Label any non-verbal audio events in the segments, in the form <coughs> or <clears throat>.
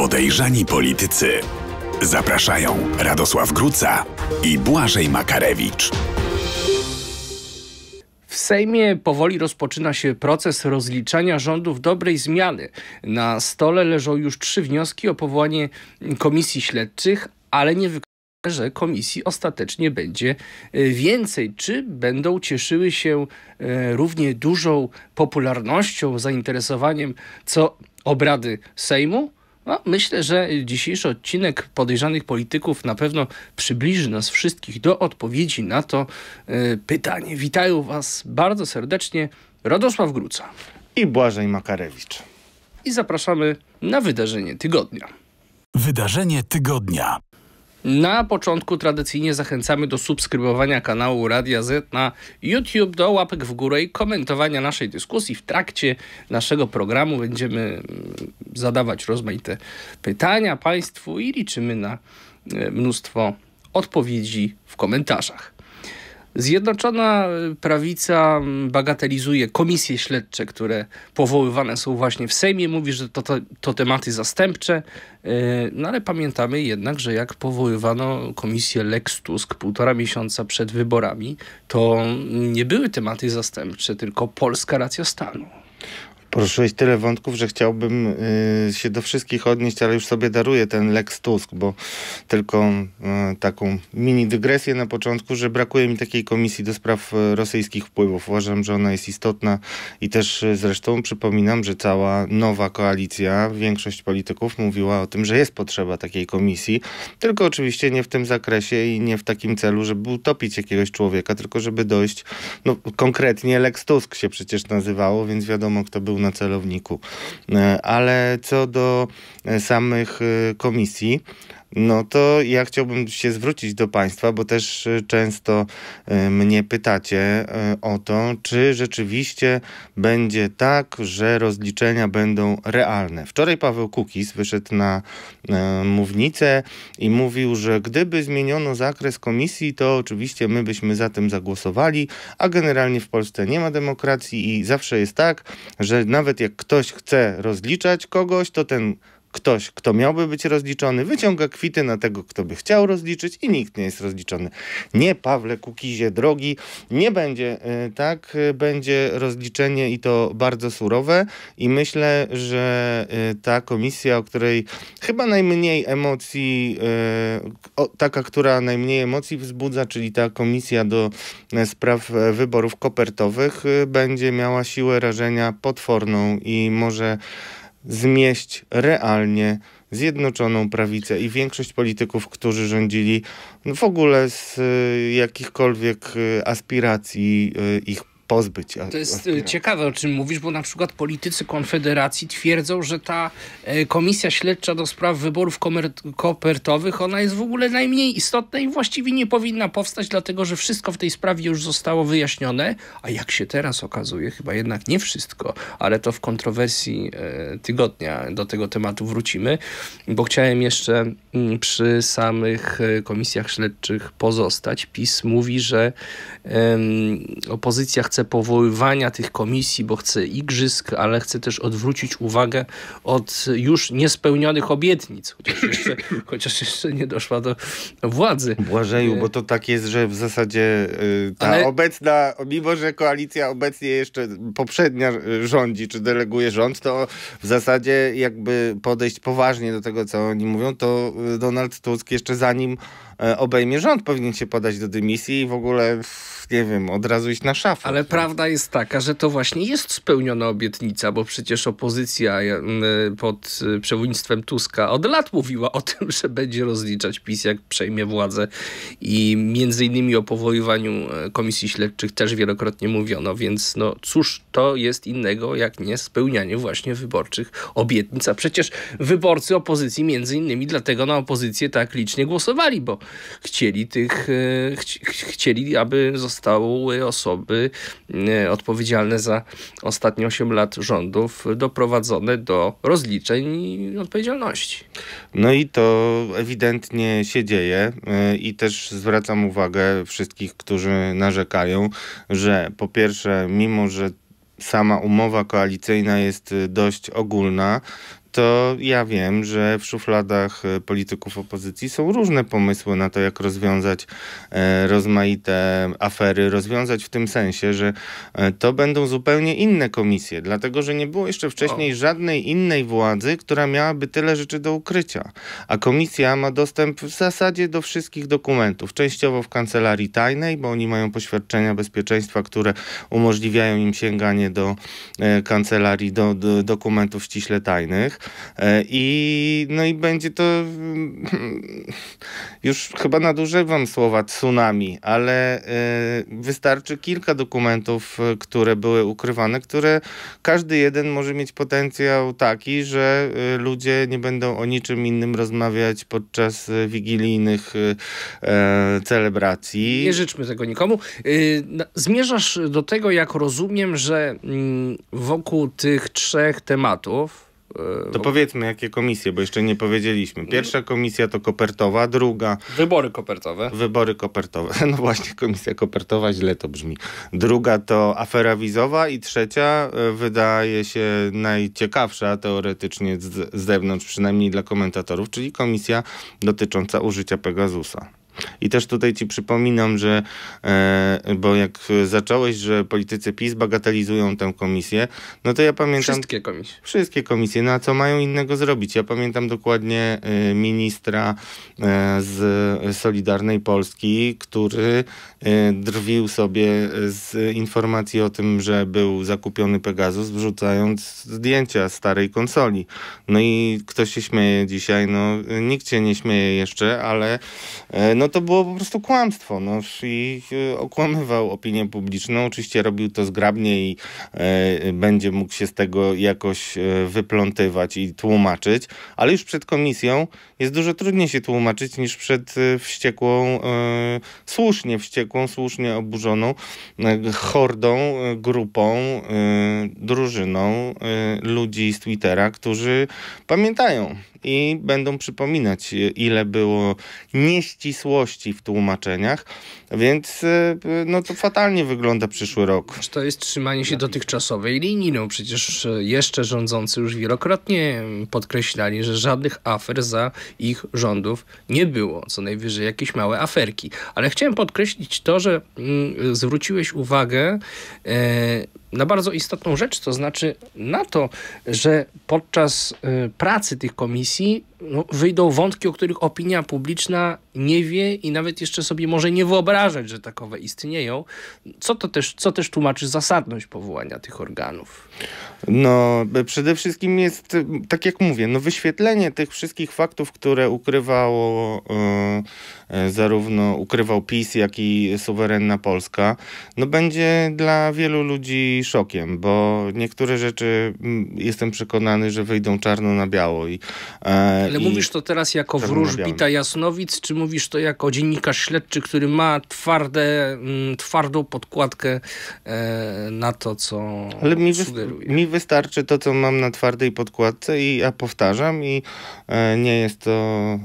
Podejrzani politycy. Zapraszają Radosław Gruca i Błażej Makarewicz. W Sejmie powoli rozpoczyna się proces rozliczania rządów dobrej zmiany. Na stole leżą już trzy wnioski o powołanie komisji śledczych, ale nie że komisji ostatecznie będzie y, więcej. Czy będą cieszyły się y, równie dużą popularnością, zainteresowaniem co obrady Sejmu? No, myślę, że dzisiejszy odcinek podejrzanych polityków na pewno przybliży nas wszystkich do odpowiedzi na to e, pytanie. Witają Was bardzo serdecznie Radosław Gruca i Błażej Makarewicz. I zapraszamy na wydarzenie tygodnia. Wydarzenie tygodnia. Na początku tradycyjnie zachęcamy do subskrybowania kanału Radia Z na YouTube, do łapek w górę i komentowania naszej dyskusji. W trakcie naszego programu będziemy mm, zadawać rozmaite pytania Państwu i liczymy na e, mnóstwo odpowiedzi w komentarzach. Zjednoczona prawica bagatelizuje komisje śledcze, które powoływane są właśnie w Sejmie. Mówi, że to, to, to tematy zastępcze, e, no ale pamiętamy jednak, że jak powoływano komisję Lex Tusk półtora miesiąca przed wyborami, to nie były tematy zastępcze, tylko polska racja stanu poruszyłeś tyle wątków, że chciałbym y, się do wszystkich odnieść, ale już sobie daruję ten Lex Tusk, bo tylko y, taką mini dygresję na początku, że brakuje mi takiej komisji do spraw y, rosyjskich wpływów. Uważam, że ona jest istotna i też y, zresztą przypominam, że cała nowa koalicja, większość polityków mówiła o tym, że jest potrzeba takiej komisji, tylko oczywiście nie w tym zakresie i nie w takim celu, żeby utopić jakiegoś człowieka, tylko żeby dojść, no konkretnie Lex Tusk się przecież nazywało, więc wiadomo kto był na celowniku. E, ale co do e, samych e, komisji, no to ja chciałbym się zwrócić do Państwa, bo też y, często y, mnie pytacie y, o to, czy rzeczywiście będzie tak, że rozliczenia będą realne. Wczoraj Paweł Kukis wyszedł na mównicę i mówił, że gdyby zmieniono zakres komisji, to oczywiście my byśmy za tym zagłosowali, a generalnie w Polsce nie ma demokracji i zawsze jest tak, że nawet jak ktoś chce rozliczać kogoś, to ten ktoś, kto miałby być rozliczony, wyciąga kwity na tego, kto by chciał rozliczyć i nikt nie jest rozliczony. Nie, Pawle Kukizie, drogi, nie będzie y, tak, y, będzie rozliczenie i to bardzo surowe i myślę, że y, ta komisja, o której chyba najmniej emocji, taka, która najmniej emocji wzbudza, czyli ta komisja do spraw wyborów kopertowych, będzie miała siłę rażenia potworną i może zmieść realnie Zjednoczoną Prawicę i większość polityków, którzy rządzili w ogóle z y, jakichkolwiek y, aspiracji y, ich pozbyć. To jest e, ciekawe, o czym mówisz, bo na przykład politycy Konfederacji twierdzą, że ta e, komisja śledcza do spraw wyborów kopertowych, ona jest w ogóle najmniej istotna i właściwie nie powinna powstać, dlatego że wszystko w tej sprawie już zostało wyjaśnione, a jak się teraz okazuje, chyba jednak nie wszystko, ale to w kontrowersji e, tygodnia do tego tematu wrócimy, bo chciałem jeszcze mm, przy samych komisjach śledczych pozostać. PiS mówi, że opozycja chce chce powoływania tych komisji, bo chce igrzysk, ale chce też odwrócić uwagę od już niespełnionych obietnic, chociaż jeszcze, <clears throat> chociaż jeszcze nie doszła do władzy. Błażeju, e, bo to tak jest, że w zasadzie y, ta ale... obecna, mimo że koalicja obecnie jeszcze poprzednia y, rządzi, czy deleguje rząd, to w zasadzie jakby podejść poważnie do tego, co oni mówią, to y, Donald Tusk jeszcze zanim E, obejmie rząd, powinien się podać do dymisji i w ogóle, nie wiem, od razu iść na szafę. Ale prawda jest taka, że to właśnie jest spełniona obietnica, bo przecież opozycja e, pod e, przewodnictwem Tuska od lat mówiła o tym, że będzie rozliczać PiS, jak przejmie władzę i między innymi o powoływaniu komisji śledczych też wielokrotnie mówiono, więc no cóż to jest innego, jak nie spełnianie właśnie wyborczych obietnic, a przecież wyborcy opozycji między innymi dlatego na opozycję tak licznie głosowali, bo chcieli tych, e, chcieli, aby zostały osoby e, odpowiedzialne za ostatnie 8 lat rządów doprowadzone do rozliczeń i odpowiedzialności. No i to ewidentnie się dzieje e, i też zwracam uwagę wszystkich, którzy narzekają, że po pierwsze, mimo że sama umowa koalicyjna jest dość ogólna, to ja wiem, że w szufladach e, polityków opozycji są różne pomysły na to, jak rozwiązać e, rozmaite afery. Rozwiązać w tym sensie, że e, to będą zupełnie inne komisje, dlatego że nie było jeszcze wcześniej żadnej innej władzy, która miałaby tyle rzeczy do ukrycia. A komisja ma dostęp w zasadzie do wszystkich dokumentów, częściowo w kancelarii tajnej, bo oni mają poświadczenia bezpieczeństwa, które umożliwiają im sięganie do kancelarii, do, do dokumentów ściśle tajnych E, I, no i będzie to, mm, już chyba nadużywam słowa tsunami, ale e, wystarczy kilka dokumentów, e, które były ukrywane, które każdy jeden może mieć potencjał taki, że ludzie nie będą o niczym innym rozmawiać podczas wigilijnych celebracji. Nie życzmy tego nikomu. Zmierzasz do tego, jak rozumiem, że mm, wokół tych trzech tematów, to powiedzmy, jakie komisje, bo jeszcze nie powiedzieliśmy. Pierwsza komisja to kopertowa, druga. Wybory kopertowe. Wybory kopertowe. <laughs> No właśnie, komisja kopertowa, źle to brzmi. Druga to afera wizowa, i trzecia e, wydaje się najciekawsza teoretycznie z, z zewnątrz, przynajmniej dla komentatorów, czyli komisja dotycząca użycia Pegasusa. I też tutaj ci przypominam, że e, bo jak zacząłeś, że politycy PiS bagatelizują tę komisję, no to ja pamiętam... Wszystkie komisje. Wszystkie komisje, no a co mają innego zrobić? Ja pamiętam dokładnie e, ministra e, z Solidarnej Polski, który drwił sobie z informacji o tym, że był zakupiony Pegasus, wrzucając zdjęcia starej konsoli. No i ktoś się śmieje dzisiaj, no nikt się nie śmieje jeszcze, ale no to było po prostu kłamstwo. No, I e, okłamywał opinię publiczną. Oczywiście robił to zgrabnie i e, będzie mógł się z tego jakoś e, wyplątywać i tłumaczyć, ale już przed komisją jest dużo trudniej się tłumaczyć niż przed wściekłą, słusznie wściekłą, słusznie oburzoną e, hordą, grupą, drużyną ludzi z Twittera, którzy pamiętają i będą przypominać, y, ile było nieścisłości w tłumaczeniach, więc y, no to fatalnie wygląda przyszły rok. To jest trzymanie się dotychczasowej linii, no przecież y, jeszcze rządzący już wielokrotnie podkreślali, że żadnych afer za ich rządów nie było, co najwyżej jakieś małe aferki. Ale chciałem podkreślić to, że mm, zwróciłeś uwagę e, na bardzo istotną rzecz, to znaczy na to, że podczas e, pracy tych komisji komisji no, wyjdą wątki, o których opinia publiczna nie wie i nawet jeszcze sobie może nie wyobrażać, że takowe istnieją, co, to też, co też tłumaczy zasadność powołania tych organów? No, przede wszystkim jest, tak jak mówię, no wyświetlenie tych wszystkich faktów, które ukrywało yy, zarówno ukrywał PiS, jak i suwerenna Polska, no będzie dla wielu ludzi szokiem, bo niektóre rzeczy jestem przekonany, że wyjdą czarno na biało. I, yy, Ale i mówisz to teraz jako wróżbita jasnowic, czy mówisz to jako dziennikarz śledczy, który ma twarde, mm, twardą podkładkę e, na to, co Ale mi sugeruje. mi wystarczy to, co mam na twardej podkładce i ja powtarzam i e, nie jest to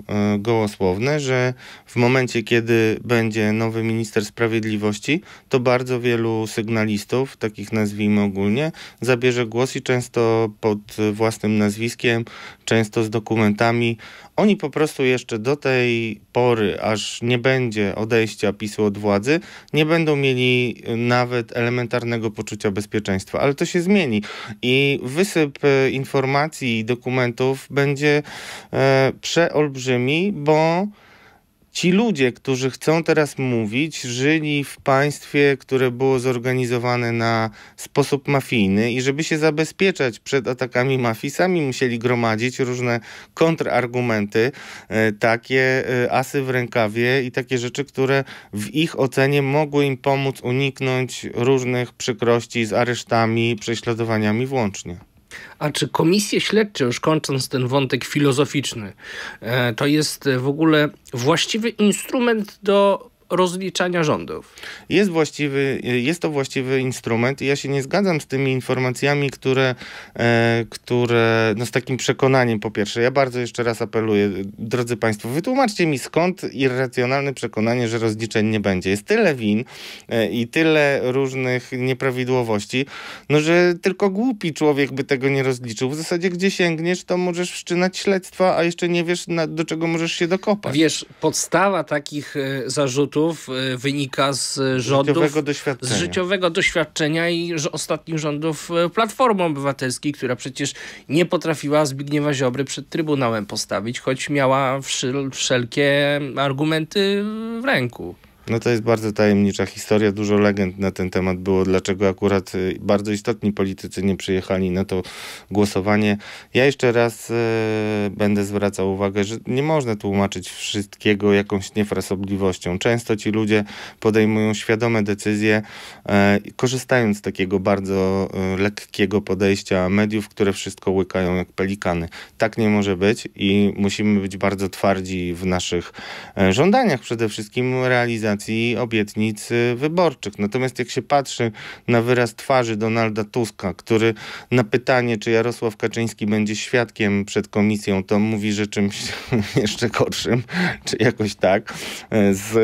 e, gołosłowne, że w momencie, kiedy będzie nowy minister sprawiedliwości, to bardzo wielu sygnalistów, takich nazwijmy ogólnie, zabierze głos i często pod własnym nazwiskiem, często z dokumentami oni po prostu jeszcze do tej pory, aż nie będzie odejścia PiSu od władzy, nie będą mieli nawet elementarnego poczucia bezpieczeństwa. Ale to się zmieni i wysyp e, informacji i dokumentów będzie e, przeolbrzymi, bo Ci ludzie, którzy chcą teraz mówić, żyli w państwie, które było zorganizowane na sposób mafijny i żeby się zabezpieczać przed atakami mafii, sami musieli gromadzić różne kontrargumenty, e, takie e, asy w rękawie i takie rzeczy, które w ich ocenie mogły im pomóc uniknąć różnych przykrości z aresztami, prześladowaniami włącznie. A czy komisje śledcze, już kończąc ten wątek filozoficzny, e, to jest w ogóle właściwy instrument do rozliczania rządów. Jest, właściwy, jest to właściwy instrument i ja się nie zgadzam z tymi informacjami, które, e, które no z takim przekonaniem po pierwsze. Ja bardzo jeszcze raz apeluję, drodzy Państwo, wytłumaczcie mi skąd irracjonalne przekonanie, że rozliczeń nie będzie. Jest tyle win e, i tyle różnych nieprawidłowości, no że tylko głupi człowiek by tego nie rozliczył. W zasadzie gdzie sięgniesz, to możesz wszczynać śledztwa, a jeszcze nie wiesz na, do czego możesz się dokopać. Wiesz, podstawa takich e, zarzutów zarzutów e, wynika z e, rządów, życiowego z życiowego doświadczenia i ostatnich rządów e, Platformy Obywatelskiej, która przecież nie potrafiła Zbigniewa Ziobry przed Trybunałem postawić, choć miała wszelkie argumenty w ręku. No to jest bardzo tajemnicza historia. Dużo legend na ten temat było, dlaczego akurat y, bardzo istotni politycy nie przyjechali na to głosowanie. Ja jeszcze raz y, będę zwracał uwagę, że nie można tłumaczyć wszystkiego jakąś niefrasobliwością. Często ci ludzie podejmują świadome decyzje, y, korzystając z takiego bardzo lekkiego podejścia mediów, które wszystko łykają jak pelikany. Tak nie może być i musimy być bardzo twardzi w naszych żądaniach, przede wszystkim realizacji realizacji obietnic y, wyborczych. Natomiast jak się patrzy na wyraz twarzy Donalda Tuska, który na pytanie, czy Jarosław Kaczyński będzie świadkiem przed komisją, to mówi, że czymś <laughs> jeszcze gorszym, czy jakoś tak, y, z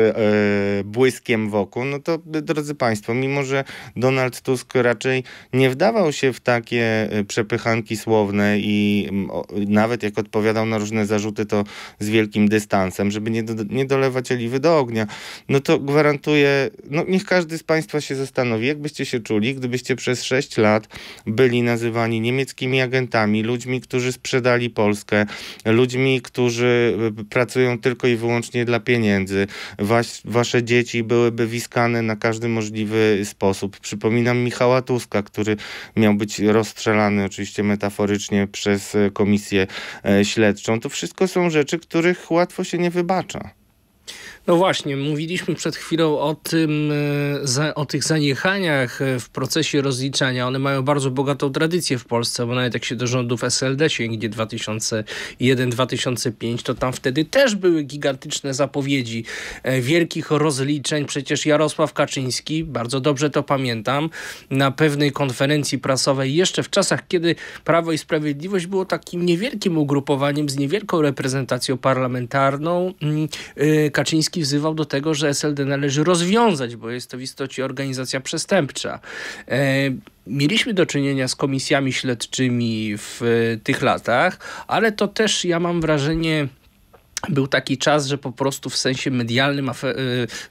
y, błyskiem wokół, no to drodzy Państwo, mimo że Donald Tusk raczej nie wdawał się w takie przepychanki słowne i mm, nawet jak odpowiadał na różne zarzuty, to z wielkim dystansem, żeby nie, do, nie dolewać oliwy do ognia, no to gwarantuje, no niech każdy z Państwa się zastanowi, jak byście się czuli, gdybyście przez 6 lat byli nazywani niemieckimi agentami, ludźmi, którzy sprzedali Polskę, ludźmi, którzy e, pracują tylko i wyłącznie dla pieniędzy. Was, wasze dzieci byłyby wiskane na każdy możliwy sposób. Przypominam Michała Tuska, który miał być rozstrzelany oczywiście metaforycznie przez e, komisję e, śledczą. To wszystko są rzeczy, których łatwo się nie wybacza. No właśnie, mówiliśmy przed chwilą o tym, e, o tych zaniechaniach e, w procesie rozliczania. One mają bardzo bogatą tradycję w Polsce, bo nawet jak się do rządów SLD sięgnie 2001-2005, to tam wtedy też były gigantyczne zapowiedzi e, wielkich rozliczeń. Przecież Jarosław Kaczyński, bardzo dobrze to pamiętam, na pewnej konferencji prasowej, jeszcze w czasach, kiedy Prawo i Sprawiedliwość było takim niewielkim ugrupowaniem z niewielką reprezentacją parlamentarną, mm, Kaczyński Kaczyński wzywał do tego, że SLD należy rozwiązać, bo jest to w istocie organizacja przestępcza. E, mieliśmy do czynienia z komisjami śledczymi w e, tych latach, ale to też ja mam wrażenie był taki czas, że po prostu w sensie medialnym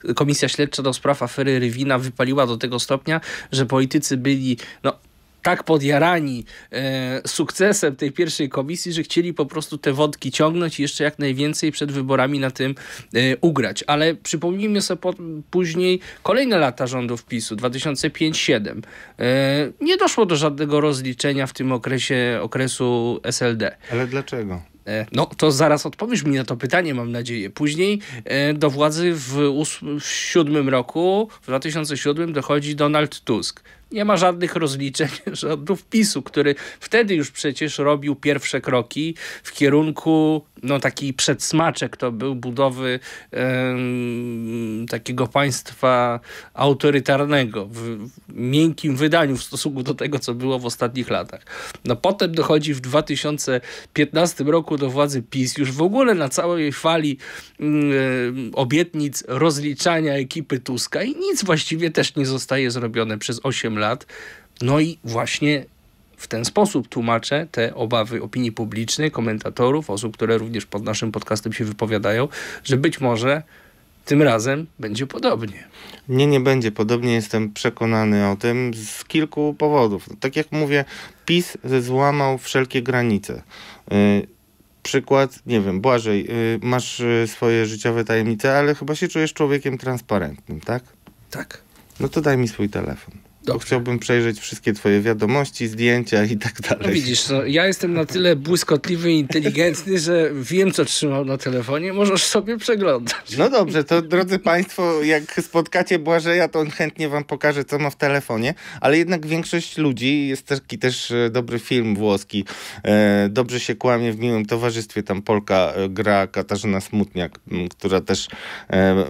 e, Komisja Śledcza do spraw afery Rywina wypaliła do tego stopnia, że politycy byli no, tak podjarani e, sukcesem tej pierwszej komisji, że chcieli po prostu te wodki ciągnąć i jeszcze jak najwięcej przed wyborami na tym e, ugrać. Ale przypomnijmy sobie po, później kolejne lata rządów PiSu, 2005-2007. E, nie doszło do żadnego rozliczenia w tym okresie, okresu SLD. Ale dlaczego? E, no, to zaraz odpowiesz mi na to pytanie, mam nadzieję. Później e, do władzy w, 2007 roku, w 2007 dochodzi Donald Tusk nie ma żadnych rozliczeń <laughs> rządów PiSu, który wtedy już przecież robił pierwsze kroki w kierunku, no taki przedsmaczek to był budowy em, takiego państwa autorytarnego w, w, miękkim wydaniu w stosunku do tego, co było w ostatnich latach. No potem dochodzi w 2015 roku do władzy PiS, już w ogóle na całej fali em, mm, e, obietnic rozliczania ekipy Tuska i nic właściwie też nie zostaje zrobione przez 8 lat lat. No i właśnie w ten sposób tłumaczę te obawy opinii publicznej, komentatorów, osób, które również pod naszym podcastem się wypowiadają, że być może tym razem będzie podobnie. Nie, nie będzie podobnie, jestem przekonany o tym z kilku powodów. No, tak jak mówię, PiS złamał wszelkie granice. Yy, przykład, nie wiem, Błażej, yy, masz y, swoje życiowe tajemnice, ale chyba się czujesz człowiekiem transparentnym, tak? Tak. No to daj mi swój telefon. Dobrze. Chciałbym przejrzeć wszystkie twoje wiadomości, zdjęcia i tak no dalej. No widzisz, no, ja jestem na tyle błyskotliwy i inteligentny, że wiem, co trzymał na telefonie. Możesz sobie przeglądać. No dobrze, to drodzy państwo, jak spotkacie Błażeja, to on chętnie wam pokaże, co ma w telefonie. Ale jednak większość ludzi, jest taki też e, dobry film włoski, e, Dobrze się kłamie w miłym towarzystwie, tam Polka e, gra Katarzyna Smutniak, która też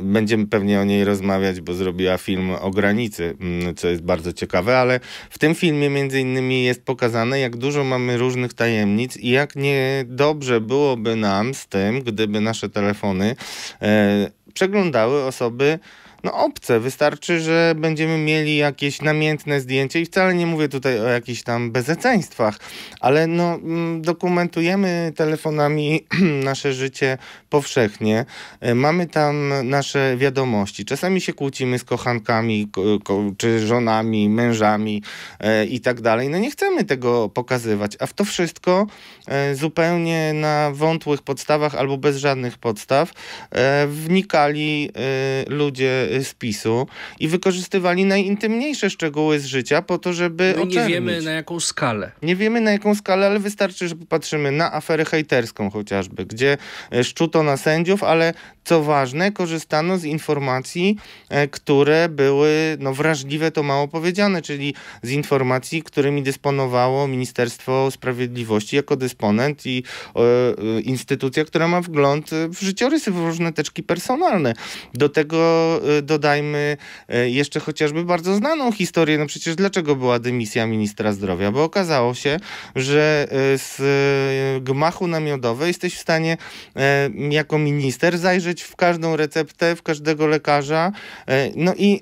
będziemy pewnie o niej rozmawiać, bo zrobiła film o granicy, co jest bardzo bardzo ciekawe, ale w tym filmie między innymi jest pokazane, jak dużo mamy różnych tajemnic i jak niedobrze byłoby nam z tym, gdyby nasze telefony e, przeglądały osoby, no, obce. Wystarczy, że będziemy mieli jakieś namiętne zdjęcie i wcale nie mówię tutaj o jakichś tam bezeceństwach, ale no, mm, dokumentujemy telefonami <clears throat> nasze życie powszechnie. E, mamy tam nasze wiadomości. Czasami się kłócimy z kochankami, czy żonami, mężami e, i tak dalej. No nie chcemy tego pokazywać, a w to wszystko e, zupełnie na wątłych podstawach albo bez żadnych podstaw e, wnikali e, ludzie spisu i wykorzystywali najintymniejsze szczegóły z życia po to, żeby My no nie wiemy na jaką skalę. Nie wiemy na jaką skalę, ale wystarczy, że popatrzymy na aferę hejterską chociażby, gdzie e, szczuto na sędziów, ale co ważne, korzystano z informacji, e, które były no, wrażliwe, to mało powiedziane, czyli z informacji, którymi dysponowało Ministerstwo Sprawiedliwości jako dysponent i e, e instytucja, która ma wgląd w życiorysy, w różne teczki personalne. Do tego dodajmy e, jeszcze chociażby bardzo znaną historię, no przecież dlaczego była dymisja ministra zdrowia? Bo okazało się, że e, z e, gmachu namiotowej jesteś w stanie jako minister zajrzeć w każdą receptę, w każdego lekarza, no i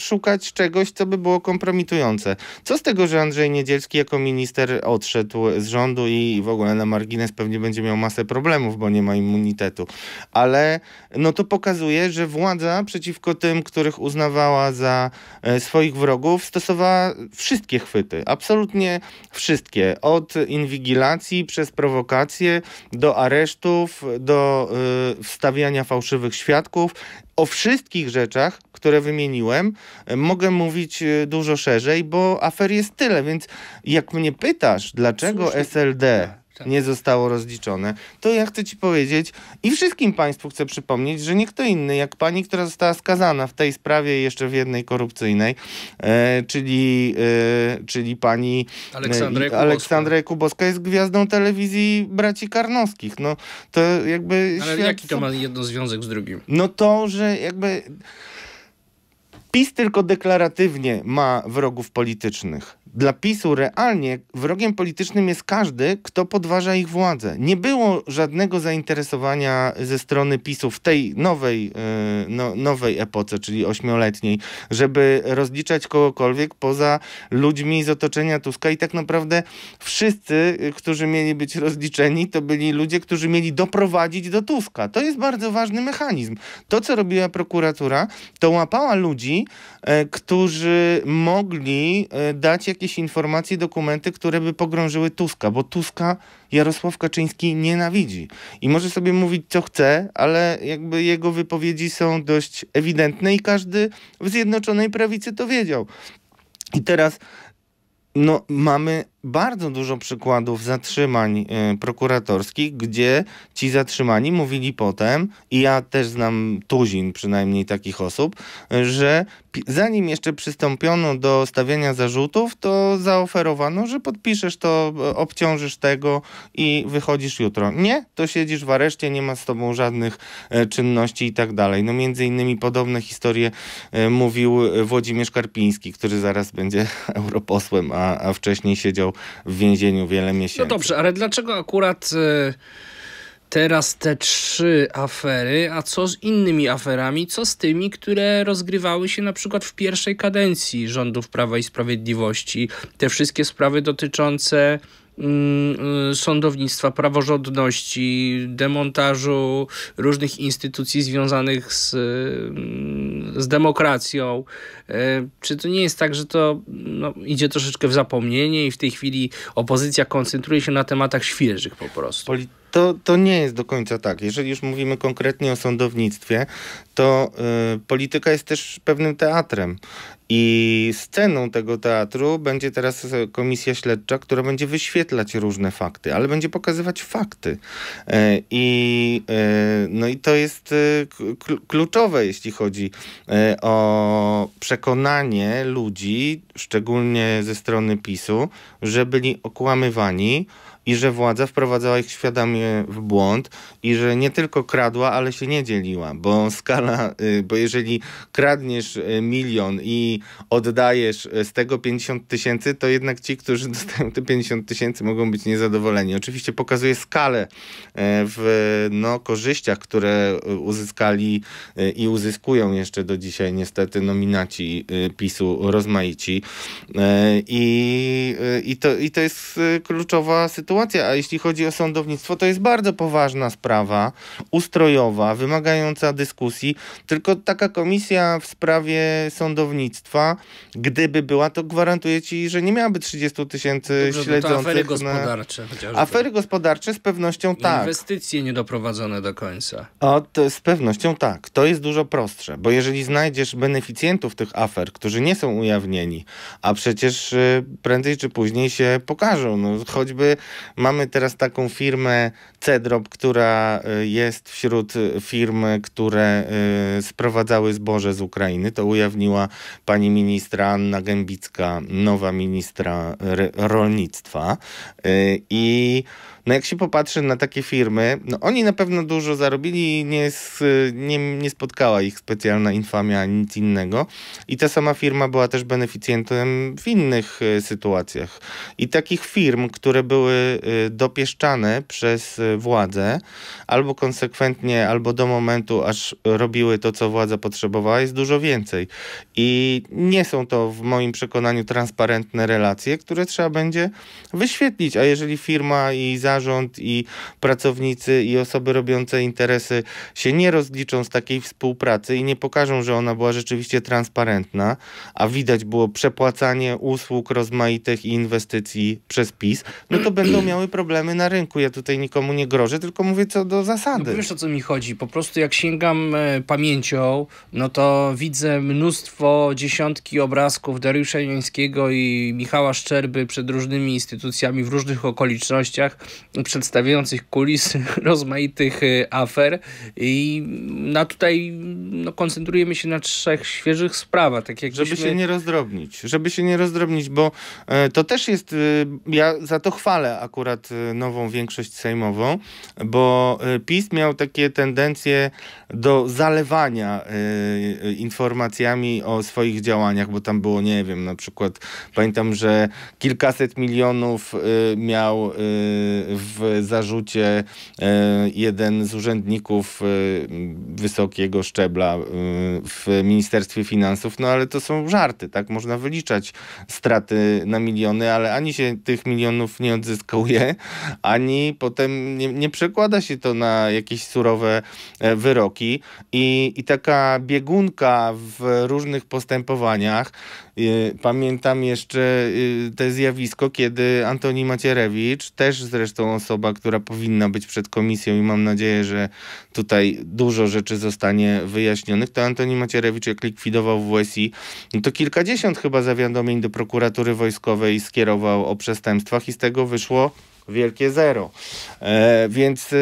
szukać czegoś, co by było kompromitujące. Co z tego, że Andrzej Niedzielski jako minister odszedł z rządu i w ogóle na margines pewnie będzie miał masę problemów, bo nie ma immunitetu. Ale no to pokazuje, że władza przeciwko tym, których uznawała za e, swoich wrogów, stosowała wszystkie chwyty, absolutnie wszystkie. Od inwigilacji przez prowokacje do aresztów, do e, wstawiania fałszywych świadków. O wszystkich rzeczach, które wymieniłem, e, mogę mówić dużo szerzej, bo afer jest tyle, więc jak mnie pytasz, dlaczego SLD tak. nie zostało rozliczone. To ja chcę ci powiedzieć i wszystkim państwu chcę przypomnieć, że nikt inny jak pani, która została skazana w tej sprawie jeszcze w jednej korupcyjnej, e, czyli, e, czyli pani e, Aleksandra Jakubowska. jest gwiazdą telewizji braci Karnowskich. No to jakby... Ale świat... jaki to ma jedno związek z drugim? No to, że jakby... PiS tylko deklaratywnie ma wrogów politycznych. Dla PiSu realnie wrogiem politycznym jest każdy, kto podważa ich władzę. Nie było żadnego zainteresowania ze strony PiSu w tej nowej, e, no, nowej epoce, czyli ośmioletniej, żeby rozliczać kogokolwiek poza ludźmi z otoczenia Tuska. I tak naprawdę wszyscy, e, którzy mieli być rozliczeni, to byli ludzie, którzy mieli doprowadzić do Tuska. To jest bardzo ważny mechanizm. To, co robiła prokuratura, to łapała ludzi, e, którzy mogli dać jakieś jakieś informacje, dokumenty, które by pogrążyły Tuska, bo Tuska Jarosław Kaczyński nienawidzi. I może sobie mówić, co chce, ale jakby jego wypowiedzi są dość ewidentne i każdy w Zjednoczonej Prawicy to wiedział. I teraz no, mamy bardzo dużo przykładów zatrzymań y, prokuratorskich, gdzie ci zatrzymani mówili potem, i ja też znam tuzin przynajmniej takich osób, że zanim jeszcze przystąpiono do stawiania zarzutów, to zaoferowano, że podpiszesz to, e, obciążysz tego i wychodzisz jutro. Nie, to siedzisz w areszcie, nie ma z tobą żadnych e, czynności i tak dalej. No między innymi podobne historie e, mówił Włodzimierz Karpiński, który zaraz będzie <laughs> europosłem, a, a wcześniej siedział w więzieniu wiele miesięcy. No dobrze, ale dlaczego akurat e, teraz te trzy afery, a co z innymi aferami, co z tymi, które rozgrywały się na przykład w pierwszej kadencji rządów Prawa i Sprawiedliwości. Te wszystkie sprawy dotyczące Mm, y, sądownictwa, praworządności, demontażu różnych instytucji związanych z, mm, z demokracją. E, czy to nie jest tak, że to no, idzie troszeczkę w zapomnienie i w tej chwili opozycja koncentruje się na tematach świeżych po prostu? Poli to, to nie jest do końca tak. Jeżeli już mówimy konkretnie o sądownictwie, to y, polityka jest też pewnym teatrem. I sceną tego teatru będzie teraz y, komisja śledcza, która będzie wyświetlać różne fakty, ale będzie pokazywać fakty. E, I, e, no i to jest y, kluczowe, jeśli chodzi e, o przekonanie ludzi, szczególnie ze strony PiSu, że byli okłamywani i że władza wprowadzała ich świadomie w błąd i że nie tylko kradła, ale się nie dzieliła, bo skala, y, bo jeżeli kradniesz y, milion i oddajesz y, z tego 50 tysięcy, to jednak ci, którzy dostają te 50 tysięcy mogą być niezadowoleni. Oczywiście pokazuje skalę w no, korzyściach, które uzyskali i uzyskują jeszcze do dzisiaj niestety nominaci PiSu rozmaici i, i, to, i to jest kluczowa sytuacja sytuacja, a jeśli chodzi o sądownictwo, to jest bardzo poważna sprawa, ustrojowa, wymagająca dyskusji. Tylko taka komisja w sprawie sądownictwa, gdyby była, to gwarantuję ci, że nie miałaby 30 tysięcy śledzących. Afery gospodarcze. Na... Chociażby. Afery gospodarcze z pewnością tak. Inwestycje niedoprowadzone do końca. O, z pewnością tak. To jest dużo prostsze, bo jeżeli znajdziesz beneficjentów tych afer, którzy nie są ujawnieni, a przecież y, prędzej czy później się pokażą, no, choćby Mamy teraz taką firmę Cedrop, która y, jest wśród y, firm, które y, sprowadzały zboże z Ukrainy. To ujawniła pani ministra Anna Gębicka, nowa ministra rolnictwa. I no jak się popatrzy na takie firmy, no oni na pewno dużo zarobili i nie, nie, nie spotkała ich specjalna infamia nic innego. I ta sama firma była też beneficjentem w innych e, sytuacjach. I takich firm, które były e, dopieszczane przez e, władzę, albo konsekwentnie, albo do momentu, aż robiły to, co władza potrzebowała, jest dużo więcej. I nie są to w moim przekonaniu transparentne relacje, które trzeba będzie wyświetlić. A jeżeli firma i za zarząd i pracownicy i osoby robiące interesy się nie rozliczą z takiej współpracy i nie pokażą, że ona była rzeczywiście transparentna, a widać było przepłacanie usług rozmaitych i inwestycji przez PiS, no to będą <clears throat> miały problemy na rynku. Ja tutaj nikomu nie grożę, tylko mówię co do zasady. No wiesz o co mi chodzi, po prostu jak sięgam e, pamięcią, no to widzę mnóstwo, dziesiątki obrazków Dariusza Jońskiego i Michała Szczerby przed różnymi instytucjami w różnych okolicznościach, przedstawiających kulisy <laughs> rozmaitych y, afer i na tutaj no, koncentrujemy się na trzech świeżych sprawach. Tak jak żeby się nie rozdrobnić, żeby się nie rozdrobnić, bo e, to też jest, y, ja za to chwalę akurat y, nową większość sejmową, bo PiS miał takie tendencje do zalewania informacjami o swoich działaniach, bo tam było, nie wiem, na przykład pamiętam, że kilkaset milionów miał w w zarzucie e, jeden z urzędników e, wysokiego szczebla e, w Ministerstwie Finansów, no ale to są żarty, tak? Można wyliczać straty na miliony, ale ani się tych milionów nie odzyskuje, <laughs> ani potem nie, nie przekłada się to na jakieś surowe wyroki i, i taka biegunka w różnych postępowaniach. Pamiętam jeszcze te zjawisko, kiedy Antoni Macierewicz, też zresztą osoba, która powinna być przed komisją i mam nadzieję, że tutaj dużo rzeczy zostanie wyjaśnionych, to Antoni Macierewicz jak likwidował WSI, no to kilkadziesiąt chyba zawiadomień do prokuratury wojskowej skierował o przestępstwach i z tego wyszło wielkie zero. E, więc e,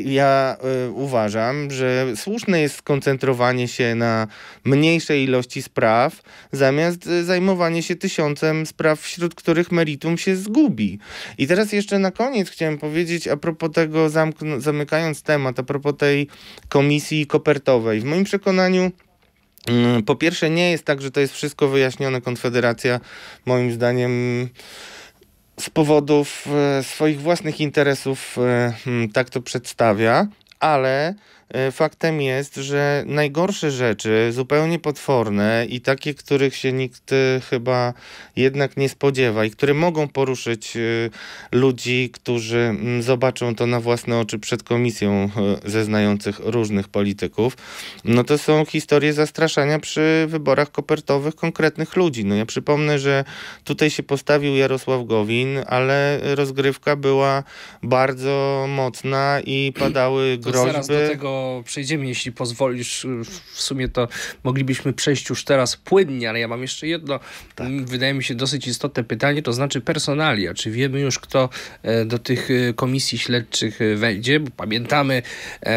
ja e, uważam, że słuszne jest skoncentrowanie się na mniejszej ilości spraw, zamiast e, zajmowanie się tysiącem spraw, wśród których meritum się zgubi. I teraz jeszcze na koniec chciałem powiedzieć a propos tego, zamykając temat, a propos tej komisji kopertowej. W moim przekonaniu. Mm, po pierwsze, nie jest tak, że to jest wszystko wyjaśnione. Konfederacja, moim zdaniem, z powodów e, swoich własnych interesów e, hmm, tak to przedstawia, ale E, faktem jest, że najgorsze rzeczy, zupełnie potworne i takie, których się nikt e, chyba jednak nie spodziewa i które mogą poruszyć e, ludzi, którzy mm, zobaczą to na własne oczy przed komisją zeznających różnych polityków, no to są historie zastraszania przy wyborach kopertowych konkretnych ludzi. No ja przypomnę, że tutaj się postawił Jarosław Gowin, ale rozgrywka była bardzo mocna i padały groźby. Zaraz do tego przejdziemy, jeśli pozwolisz. W sumie to moglibyśmy przejść już teraz płynnie, ale ja mam jeszcze jedno, tak. Mm, wydaje mi się, dosyć istotne pytanie, to znaczy personalia. Czy wiemy już, kto e, do tych e, komisji śledczych e, wejdzie? Bo pamiętamy,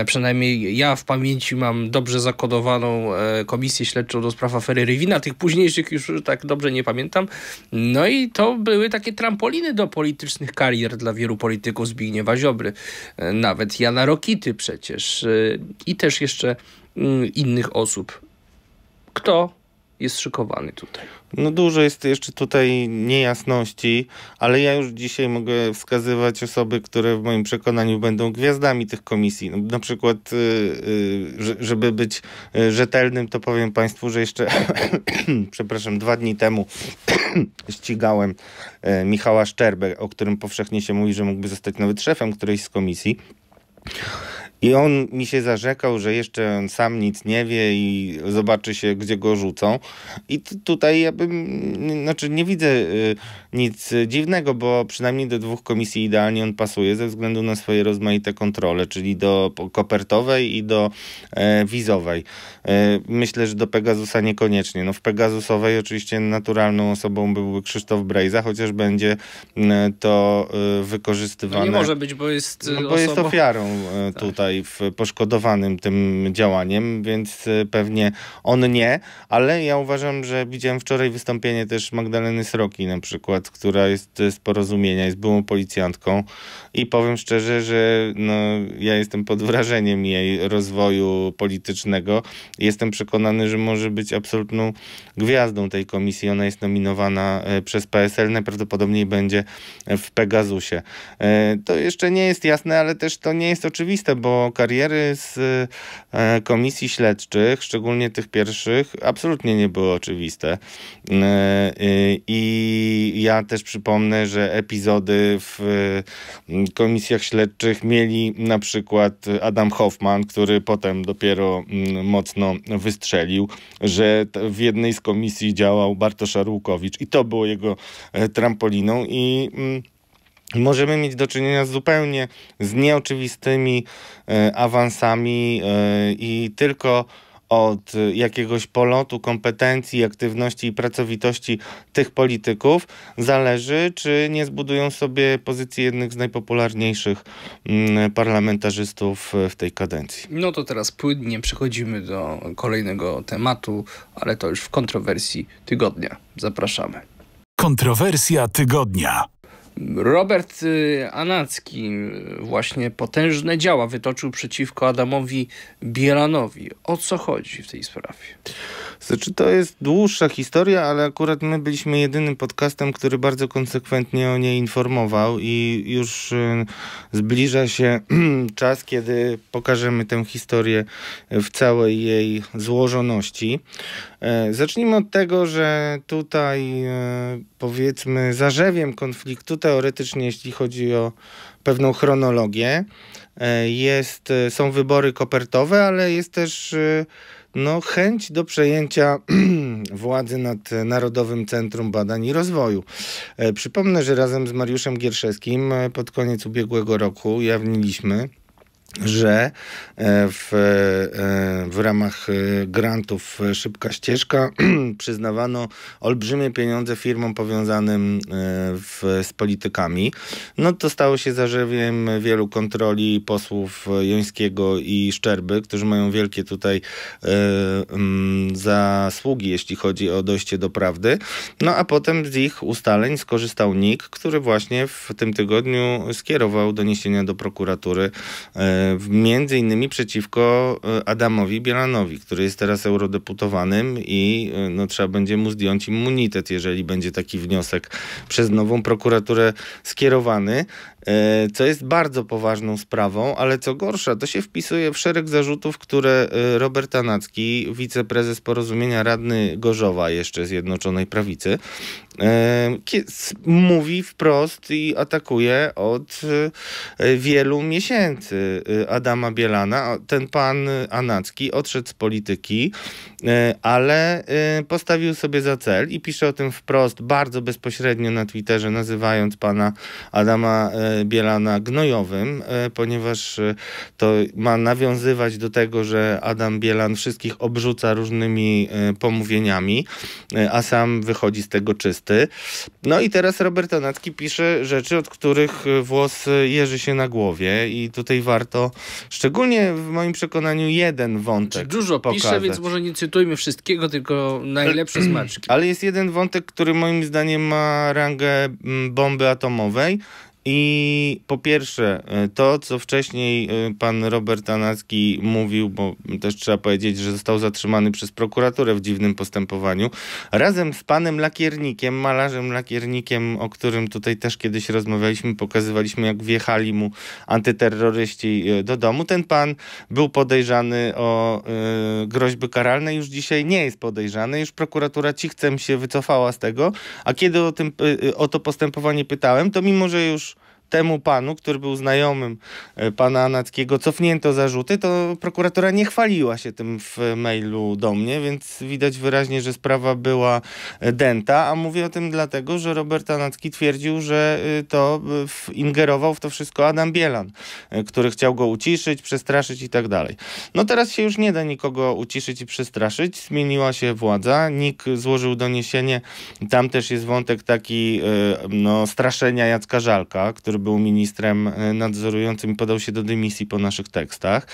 przynajmniej ja w pamięci mam dobrze zakodowaną komisję śledczą do spraw afery Rywina, tych późniejszych już tak dobrze nie pamiętam. No i to były takie trampoliny do politycznych karier dla wielu polityków Zbigniewa Ziobry. Nawet Jana Rokity przecież i też jeszcze mm, innych osób. Kto jest szykowany tutaj? No dużo jest jeszcze tutaj niejasności, ale ja już dzisiaj mogę wskazywać osoby, które w moim przekonaniu będą gwiazdami tych komisji. No, na przykład, y, y, żeby być y, rzetelnym, to powiem Państwu, że jeszcze, <coughs> przepraszam, dwa dni temu <coughs> ścigałem e, Michała Szczerbę, o którym powszechnie się mówi, że mógłby zostać nawet szefem którejś z komisji. I on mi się zarzekał, że jeszcze on sam nic nie wie i zobaczy się, gdzie go rzucą. I tutaj ja bym, znaczy nie widzę y, nic dziwnego, bo przynajmniej do dwóch komisji idealnie on pasuje ze względu na swoje rozmaite kontrole, czyli do kopertowej i do e, wizowej. E, myślę, że do Pegasusa niekoniecznie. No w Pegasusowej oczywiście naturalną osobą byłby Krzysztof Brejza, chociaż będzie e, to y, wykorzystywane. No nie może być, bo jest, no, e, bo jest ofiarą y, tutaj tutaj poszkodowanym tym działaniem, więc e, pewnie on nie, ale ja uważam, że widziałem wczoraj wystąpienie też Magdaleny Sroki na przykład, która jest z porozumienia, jest byłą policjantką i powiem szczerze, że no, ja jestem pod wrażeniem jej rozwoju politycznego. Jestem przekonany, że może być absolutną gwiazdą tej komisji. Ona jest nominowana e, przez PSL, najprawdopodobniej będzie w Pegasusie. E, to jeszcze nie jest jasne, ale też to nie jest oczywiste, bo kariery z e, komisji śledczych, szczególnie tych pierwszych, absolutnie nie były oczywiste. E, e, I ja też przypomnę, że epizody w komisjach śledczych mieli na przykład Adam Hoffman, który potem dopiero mocno wystrzelił, że w jednej z komisji działał Bartosz Arłukowicz i to było jego trampoliną i możemy mieć do czynienia z zupełnie z nieoczywistymi e, awansami e, i tylko od jakiegoś polotu kompetencji, aktywności i pracowitości tych polityków zależy, czy nie zbudują sobie pozycji jednych z najpopularniejszych mm, parlamentarzystów w tej kadencji. No to teraz płynnie przechodzimy do kolejnego tematu, ale to już w kontrowersji tygodnia. Zapraszamy. Kontrowersja tygodnia. Robert y, Anacki y, właśnie potężne działa wytoczył przeciwko Adamowi Bielanowi. O co chodzi w tej sprawie? Znaczy, to jest dłuższa historia, ale akurat my byliśmy jedynym podcastem, który bardzo konsekwentnie o niej informował i już y, zbliża się <clears throat> czas, kiedy pokażemy tę historię w całej jej złożoności. E, zacznijmy od tego, że tutaj e, powiedzmy zarzewiem konfliktu teoretycznie, jeśli chodzi o pewną chronologię. E, jest, e, są wybory kopertowe, ale jest też e, no, chęć do przejęcia <clears throat> władzy nad Narodowym Centrum Badań i Rozwoju. Przypomnę, że razem z Mariuszem Gierszewskim pod koniec ubiegłego roku ujawniliśmy, że e, w, e, w ramach e, grantów Szybka Ścieżka <clears throat> przyznawano olbrzymie pieniądze firmom powiązanym w, z politykami. No to stało się zarzewiem wielu kontroli posłów Jońskiego i Szczerby, którzy mają wielkie tutaj y, y, zasługi, jeśli chodzi o dojście do prawdy. No a potem z ich ustaleń skorzystał NIK, który właśnie w tym tygodniu skierował doniesienia do prokuratury Między innymi przeciwko e, Adamowi Bielanowi, który jest teraz eurodeputowanym i e, no, trzeba będzie mu zdjąć immunitet, jeżeli będzie taki wniosek przez nową prokuraturę skierowany. E, co jest bardzo poważną sprawą, ale co gorsza, to się wpisuje w szereg zarzutów, które e, Robert Anacki, wiceprezes porozumienia radny Gorzowa jeszcze Zjednoczonej Prawicy, e, mówi wprost i atakuje od wielu miesięcy Adama Bielana. Ten pan Anacki odszedł z polityki, ale postawił sobie za cel i pisze o tym wprost, bardzo bezpośrednio na Twitterze, nazywając pana Adama Bielana gnojowym, e, ponieważ e, to ma nawiązywać do tego, że Adam Bielan wszystkich obrzuca różnymi e, pomówieniami, a sam wychodzi z tego czysty. No i teraz Robert Anacki pisze rzeczy, od których włos jeży się na głowie i tutaj warto, szczególnie w moim przekonaniu, jeden wątek znaczy, Dużo pokazać. pisze, więc może nie cytujmy wszystkiego, tylko najlepsze smaczki. Ale jest jeden wątek, który moim zdaniem ma rangę mm, bomby atomowej, i po pierwsze, e, to co wcześniej e, pan Robert Anacki mówił, bo też trzeba powiedzieć, że został zatrzymany przez prokuraturę w dziwnym postępowaniu, razem z panem lakiernikiem, malarzem lakiernikiem, o którym tutaj też kiedyś rozmawialiśmy, pokazywaliśmy jak wjechali mu antyterroryści e, do domu. Ten pan był podejrzany o groźby karalne, już dzisiaj nie jest podejrzany, już prokuratura cichcem się wycofała z tego, a kiedy o, tym, o to postępowanie pytałem, to mimo, że już temu panu, który był znajomym e, pana Anackiego, cofnięto zarzuty, to prokuratura nie chwaliła się tym w mailu do mnie, więc widać wyraźnie, że sprawa była e, dęta, a mówię o tym dlatego, że Robert Anacki twierdził, że e, to ingerował w to wszystko Adam Bielan, który chciał go uciszyć, przestraszyć i tak dalej. No teraz się już nie da nikogo uciszyć i przestraszyć, zmieniła się władza, NIK złożył doniesienie, tam też jest wątek taki no, straszenia Jacka Żalka, który który był ministrem e, nadzorującym i podał się do dymisji po naszych tekstach.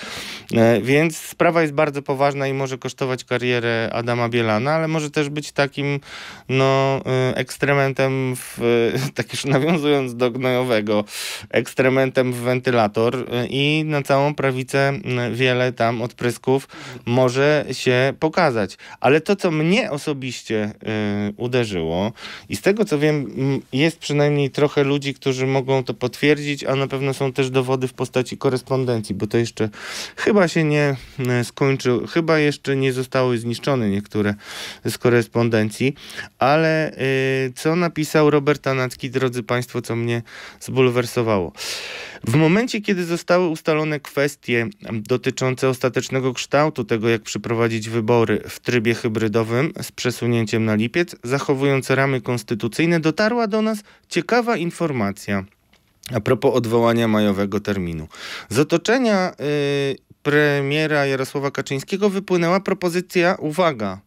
E, więc sprawa jest bardzo poważna i może kosztować karierę Adama Bielana, ale może też być takim no, e, ekstrementem, w, <laughs> tak już nawiązując do gnojowego, ekstrementem w wentylator i na całą prawicę wiele tam odprysków może się pokazać. Ale to, co mnie osobiście uderzyło i z tego, co wiem, jest przynajmniej trochę ludzi, którzy mogą to potwierdzić, a na pewno są też dowody w postaci korespondencji, bo to jeszcze chyba się nie e, skończył, chyba jeszcze nie zostały zniszczone niektóre z korespondencji, ale e, co napisał Robert Anacki, drodzy Państwo, co mnie zbulwersowało. W momencie, kiedy zostały ustalone kwestie dotyczące ostatecznego kształtu tego, jak przeprowadzić wybory w trybie hybrydowym z przesunięciem na lipiec, zachowując ramy konstytucyjne, dotarła do nas ciekawa informacja. A propos odwołania majowego terminu. Z otoczenia y, premiera Jarosława Kaczyńskiego wypłynęła propozycja, uwaga,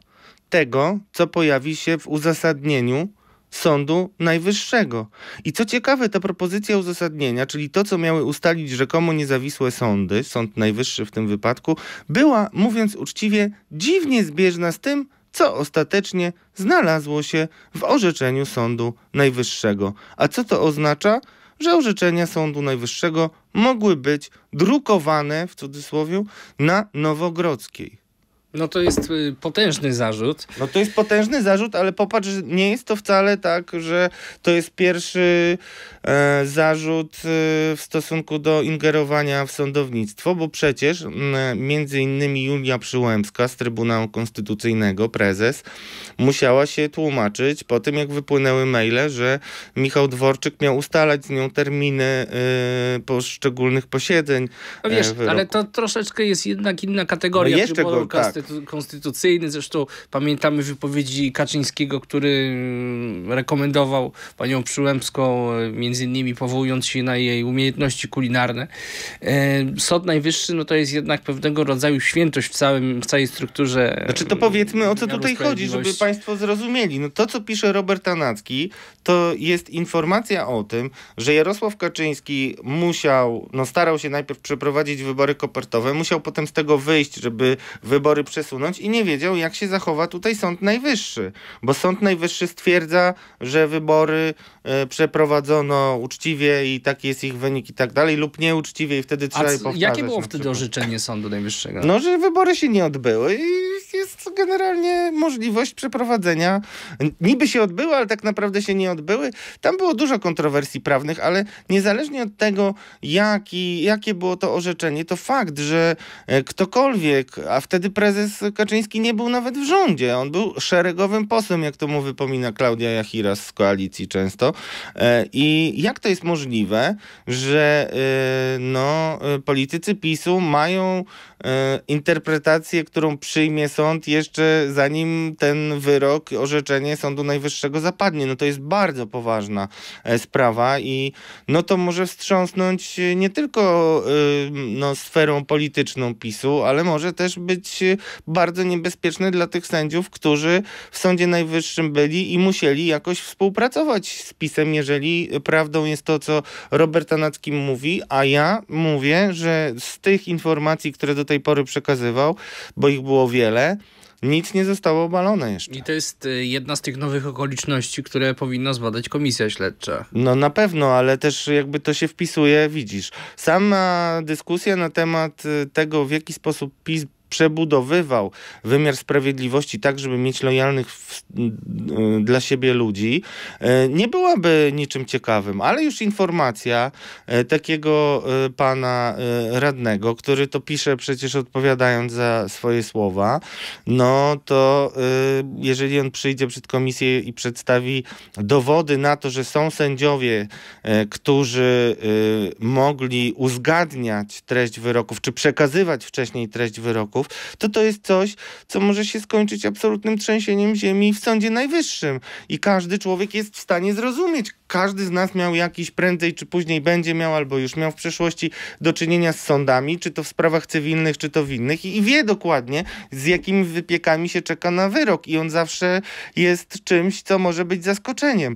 tego, co pojawi się w uzasadnieniu Sądu Najwyższego. I co ciekawe, ta propozycja uzasadnienia, czyli to, co miały ustalić rzekomo niezawisłe sądy, Sąd Najwyższy w tym wypadku, była, mówiąc uczciwie, dziwnie zbieżna z tym, co ostatecznie znalazło się w orzeczeniu Sądu Najwyższego. A co to oznacza? że orzeczenia Sądu Najwyższego mogły być drukowane, w cudzysłowie, na Nowogrodzkiej. No to jest y, potężny zarzut. No to jest potężny zarzut, ale popatrz, nie jest to wcale tak, że to jest pierwszy e, zarzut e, w stosunku do ingerowania w sądownictwo, bo przecież m, między innymi Julia Przyłębska z Trybunału Konstytucyjnego, prezes, musiała się tłumaczyć po tym, jak wypłynęły maile, że Michał Dworczyk miał ustalać z nią terminy e, poszczególnych posiedzeń. No wiesz, e, ale to troszeczkę jest jednak inna kategoria no jeszcze Trybunału go, tak konstytucyjny. Zresztą pamiętamy wypowiedzi Kaczyńskiego, który mm, rekomendował panią Przyłębską, e, między innymi powołując się na jej umiejętności kulinarne. E, Sąd Najwyższy no to jest jednak pewnego rodzaju świętość w, całym, w całej strukturze. Znaczy to mm, powiedzmy o co tutaj chodzi, żeby państwo zrozumieli. No to co pisze Robert Tanacki to jest informacja o tym, że Jarosław Kaczyński musiał, no starał się najpierw przeprowadzić wybory kopertowe, musiał potem z tego wyjść, żeby wybory przesunąć i nie wiedział, jak się zachowa tutaj Sąd Najwyższy, bo Sąd Najwyższy stwierdza, że wybory e, przeprowadzono uczciwie i taki jest ich wynik i tak dalej, lub nieuczciwie i wtedy trzeba A je powtarzać. Jakie było wtedy orzeczenie Sądu Najwyższego? No, że wybory się nie odbyły i jest generalnie możliwość przeprowadzenia. Niby się odbyły, ale tak naprawdę się nie odbyły. Tam było dużo kontrowersji prawnych, ale niezależnie od tego, jaki, jakie było to orzeczenie, to fakt, że e, ktokolwiek, a wtedy prezes prezes Kaczyński nie był nawet w rządzie. On był szeregowym posłem, jak to mu wypomina Klaudia Jachira z koalicji często. E, I jak to jest możliwe, że e, no, e, politycy PiSu mają interpretację, którą przyjmie sąd jeszcze zanim ten wyrok, orzeczenie Sądu Najwyższego zapadnie. No to jest bardzo poważna sprawa i no to może wstrząsnąć nie tylko no, sferą polityczną PiSu, ale może też być bardzo niebezpieczny dla tych sędziów, którzy w Sądzie Najwyższym byli i musieli jakoś współpracować z PiSem, jeżeli prawdą jest to, co Robert Anacki mówi, a ja mówię, że z tych informacji, które do tej pory przekazywał, bo ich było wiele, nic nie zostało obalone jeszcze. I to jest y, jedna z tych nowych okoliczności, które powinna zbadać komisja śledcza. No na pewno, ale też jakby to się wpisuje, widzisz. Sama dyskusja na temat y, tego, w jaki sposób PiS przebudowywał wymiar sprawiedliwości tak, żeby mieć lojalnych w, y, dla siebie ludzi, y, nie byłaby niczym ciekawym, ale już informacja y, takiego pana radnego, który to pisze przecież odpowiadając za swoje słowa, no to jeżeli on przyjdzie przed komisję i przedstawi dowody na to, że są sędziowie, którzy mogli uzgadniać treść wyroków, czy przekazywać wcześniej treść wyroków, Polaków, to to jest coś, co może się skończyć absolutnym trzęsieniem ziemi w Sądzie Najwyższym. I każdy człowiek jest w stanie zrozumieć. Każdy z nas miał jakiś prędzej czy później będzie miał albo już miał w przeszłości do czynienia z sądami, czy to w sprawach cywilnych, czy to winnych, innych i, i wie dokładnie z jakimi wypiekami się czeka na wyrok i on zawsze jest czymś, co może być zaskoczeniem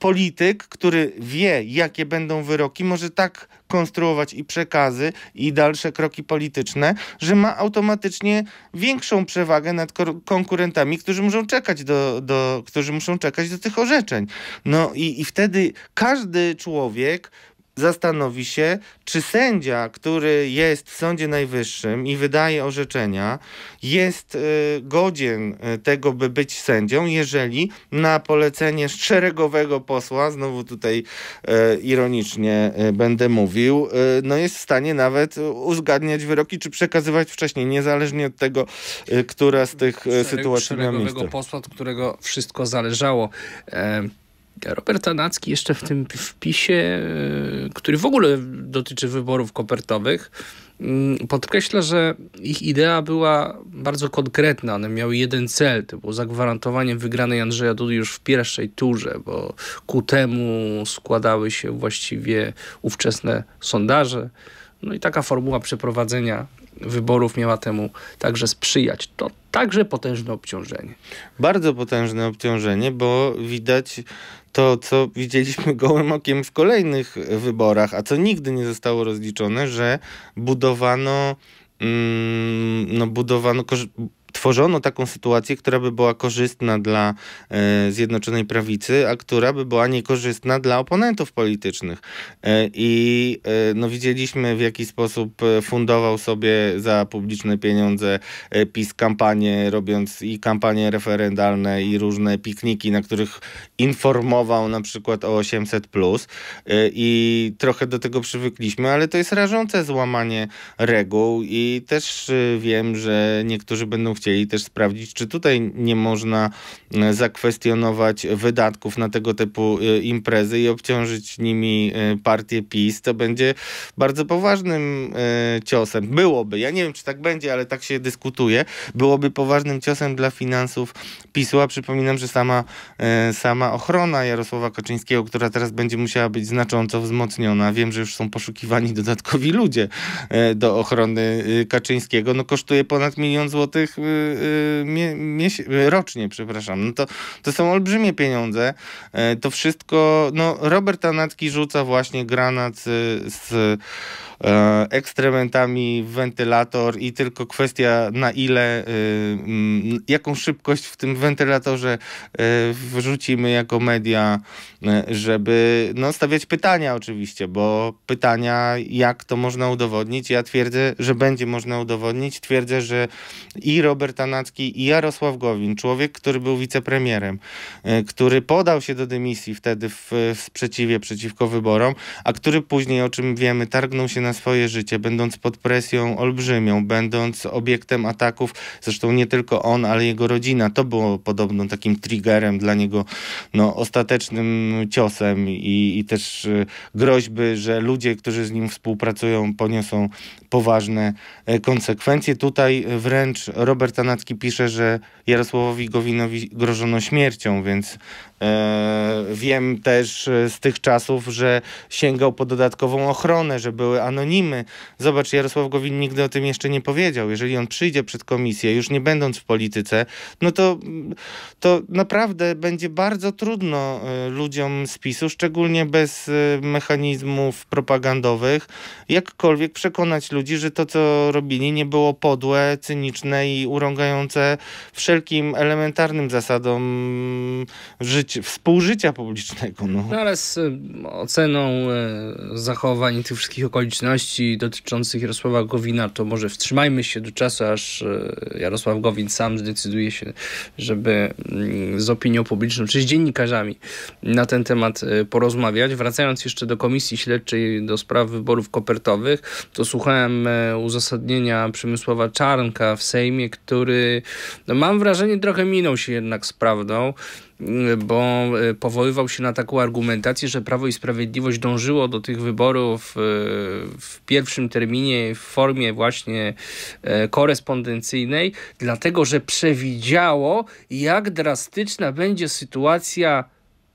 polityk, który wie, jakie będą wyroki, może tak konstruować i przekazy, i dalsze kroki polityczne, że ma automatycznie większą przewagę nad konkurentami, którzy muszą czekać do, do, którzy muszą czekać do tych orzeczeń. No i, i wtedy każdy człowiek, zastanowi się, czy sędzia, który jest w Sądzie Najwyższym i wydaje orzeczenia, jest y, godzien y, tego, by być sędzią, jeżeli na polecenie szeregowego posła, znowu tutaj y, ironicznie będę mówił, no jest w stanie nawet uzgadniać wyroki, czy przekazywać wcześniej, niezależnie od tego, która z tych Szereg, sytuacji miała miejsce. Szeregowego posła, od którego wszystko zależało. E, Robert Anacki jeszcze w tym wpisie, e, który w ogóle dotyczy wyborów kopertowych, mm, podkreśla, że ich idea była bardzo konkretna. One miały jeden cel, to było zagwarantowanie wygranej Andrzeja Dudy już w pierwszej turze, bo ku temu składały się właściwie ówczesne sondaże. No i taka formuła przeprowadzenia wyborów miała temu także sprzyjać. To także potężne obciążenie. Bardzo potężne obciążenie, bo widać to, co widzieliśmy gołym okiem w kolejnych wyborach, a co nigdy nie zostało rozliczone, że budowano mm, no budowano, tworzono taką sytuację, która by była korzystna dla e, Zjednoczonej Prawicy, a która by była niekorzystna dla oponentów politycznych. E, I e, no, widzieliśmy, w jaki sposób e, fundował sobie za publiczne pieniądze e, PiS kampanię, robiąc i kampanie referendalne, i różne pikniki, na których informował na przykład o 800. Plus. E, I trochę do tego przywykliśmy, ale to jest rażące złamanie reguł, i też wiem, że niektórzy będą chcieli też sprawdzić, czy tutaj nie można e, zakwestionować wydatków na tego typu e, imprezy i obciążyć nimi e, partię PiS. To będzie bardzo poważnym ciosem. Byłoby, ja nie wiem, czy tak będzie, ale tak się dyskutuje. Byłoby poważnym ciosem dla finansów PiSu, a przypominam, że sama, sama ochrona Jarosława Kaczyńskiego, która teraz będzie musiała być znacząco wzmocniona, wiem, że już są poszukiwani dodatkowi ludzie do ochrony Kaczyńskiego, no kosztuje ponad milion złotych Y, y, y, rocznie, przepraszam, no to, to są olbrzymie pieniądze. E, to wszystko, no Robert Anacki rzuca właśnie granat z, z E, ekstrementami w wentylator i tylko kwestia na ile, y, jaką szybkość w tym wentylatorze y, wrzucimy jako media, y, żeby no, stawiać pytania oczywiście, bo pytania jak to można udowodnić, ja twierdzę, że będzie można udowodnić, twierdzę, że i Robert Tanacki i Jarosław Gowin, człowiek, który był wicepremierem, który podał się do dymisji wtedy w, w sprzeciwie przeciwko wyborom, a który później, o czym wiemy, targnął się na na swoje życie, będąc pod presją olbrzymią, będąc obiektem ataków, zresztą nie tylko on, ale jego rodzina. To było podobno takim triggerem dla niego, no, ostatecznym ciosem i, i też y, groźby, że ludzie, którzy z nim współpracują, poniosą poważne e, konsekwencje. Tutaj wręcz Robert Anacki pisze, że Jarosławowi Gowinowi grożono śmiercią, więc e, wiem też e, z tych czasów, że sięgał po dodatkową ochronę, że były anonimowe anonimy. Zobacz, Jarosław Gowin nigdy o tym jeszcze nie powiedział. Jeżeli on przyjdzie przed komisję, już nie będąc w polityce, no to, to naprawdę będzie bardzo trudno e, ludziom z PiSu, szczególnie bez e, mechanizmów propagandowych, jakkolwiek przekonać ludzi, że to, co robili, nie było podłe, cyniczne i urągające wszelkim elementarnym zasadom współżycia publicznego. No. no ale z e, oceną zachowań tych wszystkich okoliczności, okoliczności dotyczących Jarosława Gowina, to może wstrzymajmy się do czasu, aż e, Jarosław Gowin sam zdecyduje się, żeby mm, z opinią publiczną, czy z dziennikarzami na ten temat e, porozmawiać. Wracając jeszcze do Komisji Śledczej do spraw wyborów kopertowych, to słuchałem e, uzasadnienia Przemysława Czarnka w Sejmie, który, no mam wrażenie, trochę minął się jednak z prawdą bo e, powoływał się na taką argumentację, że Prawo i Sprawiedliwość dążyło do tych wyborów e, w pierwszym terminie w formie właśnie e, korespondencyjnej, dlatego że przewidziało, jak drastyczna będzie sytuacja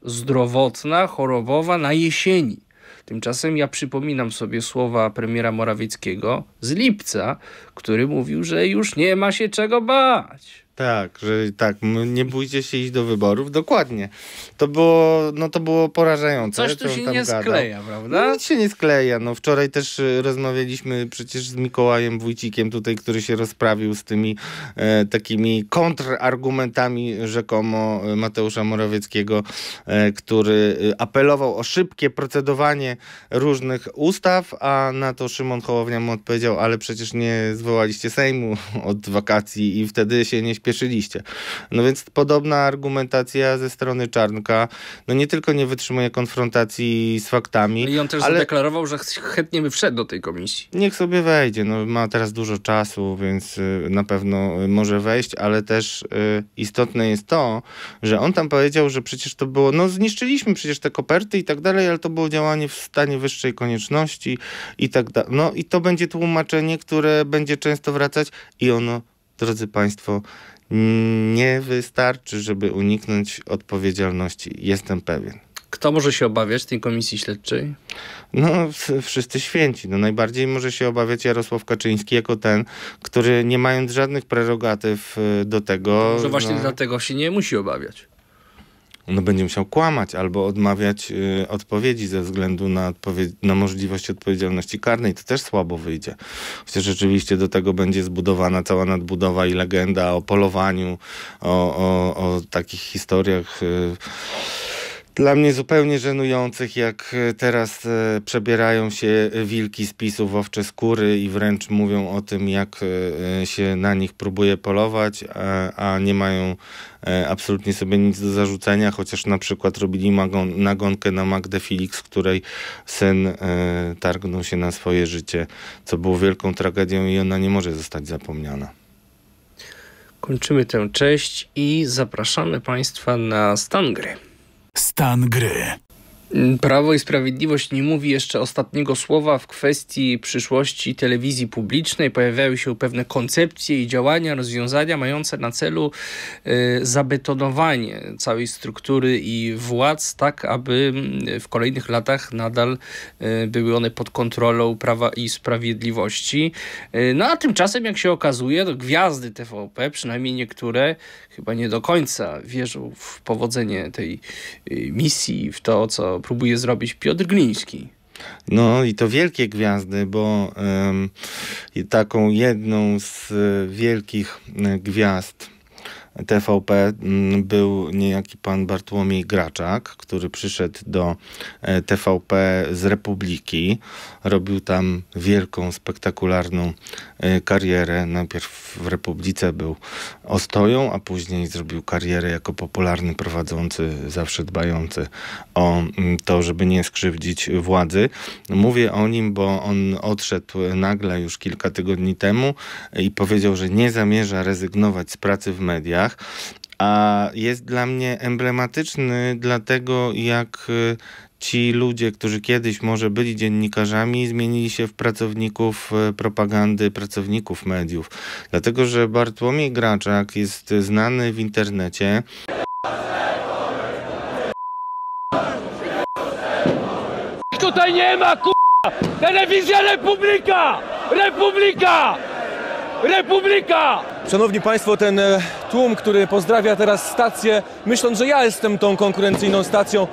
zdrowotna, chorobowa na jesieni. Tymczasem ja przypominam sobie słowa premiera Morawieckiego z lipca, który mówił, że już nie ma się czego bać. Tak, że tak, nie bójcie się iść do wyborów, dokładnie. To było, no to było porażające. Coś tu się nie gadał. skleja, prawda? No, nic się nie skleja, no wczoraj też y, rozmawialiśmy przecież z Mikołajem Wójcikiem tutaj, który się rozprawił z tymi e, takimi kontrargumentami rzekomo e, Mateusza Morawieckiego, e, który e, apelował o szybkie procedowanie różnych ustaw, a na to Szymon Hołownia mu odpowiedział, ale przecież nie zwołaliście Sejmu od wakacji i wtedy się nie przyspieszyliście. No więc podobna argumentacja ze strony Czarnka, no nie tylko nie wytrzymuje konfrontacji z faktami. No I on też ale... zadeklarował, że chętnie by wszedł do tej komisji. Niech sobie wejdzie, no ma teraz dużo czasu, więc y, na pewno y, może wejść, ale też y, istotne jest to, że on tam powiedział, że przecież to było, no zniszczyliśmy przecież te koperty i tak dalej, ale to było działanie w stanie wyższej konieczności i tak dalej. No i to będzie tłumaczenie, które będzie często wracać i ono, drodzy Państwo, nie wystarczy, żeby uniknąć odpowiedzialności. Jestem pewien. Kto może się obawiać tej komisji śledczej? No, wszyscy święci. No, najbardziej może się obawiać Jarosław Kaczyński jako ten, który nie mając żadnych prerogatyw y, do tego. Że właśnie no... dlatego się nie musi obawiać no będzie musiał kłamać albo odmawiać y, odpowiedzi ze względu na, na możliwość odpowiedzialności karnej, to też słabo wyjdzie. Chociaż rzeczywiście do tego będzie zbudowana cała nadbudowa i legenda o polowaniu, o, o, o takich historiach. Y dla mnie zupełnie żenujących, jak e, teraz e, przebierają się e, wilki z PiSu w owcze skóry i wręcz mówią o tym, jak się na nich próbuje polować, a, a nie mają absolutnie sobie nic do zarzucenia, chociaż na przykład robili magon, nagonkę na Magdę Felix, której syn targnął się na swoje życie, co było wielką tragedią i ona nie może zostać zapomniana. Kończymy tę część i zapraszamy Państwa na stan gry. Stan gry. Mm, Prawo i Sprawiedliwość nie mówi jeszcze ostatniego słowa w kwestii przyszłości telewizji publicznej. Pojawiają się pewne koncepcje i działania, rozwiązania mające na celu y, zabetonowanie całej struktury i władz, tak aby mm, w kolejnych latach nadal y, były one pod kontrolą Prawa i Sprawiedliwości. Y, no a tymczasem, jak się okazuje, to gwiazdy TVP, przynajmniej niektóre, chyba nie do końca wierzą w powodzenie tej misji, w to, co próbuje zrobić Piotr Gliński. No i to wielkie gwiazdy, bo um, taką jedną z wielkich e, gwiazd TVP mm, był niejaki pan Bartłomiej Graczak, który przyszedł do e, TVP z Republiki. Robił tam wielką, spektakularną e, karierę. Najpierw w Republice był ostoją, a później zrobił karierę jako popularny prowadzący, zawsze dbający o mm, to, żeby nie skrzywdzić władzy. Mówię o nim, bo on odszedł nagle już kilka tygodni temu i powiedział, że nie zamierza rezygnować z pracy w mediach a jest dla mnie emblematyczny dlatego, jak y, ci ludzie, którzy kiedyś może byli dziennikarzami, zmienili się w pracowników y, propagandy, pracowników mediów. Dlatego, że Bartłomiej Graczak jest znany w internecie. Tutaj nie ma k***a! Telewizja Republika! Republika! Republika! Szanowni Państwo, ten e, tłum, który pozdrawia teraz stację, myśląc, że ja jestem tą konkurencyjną stacją,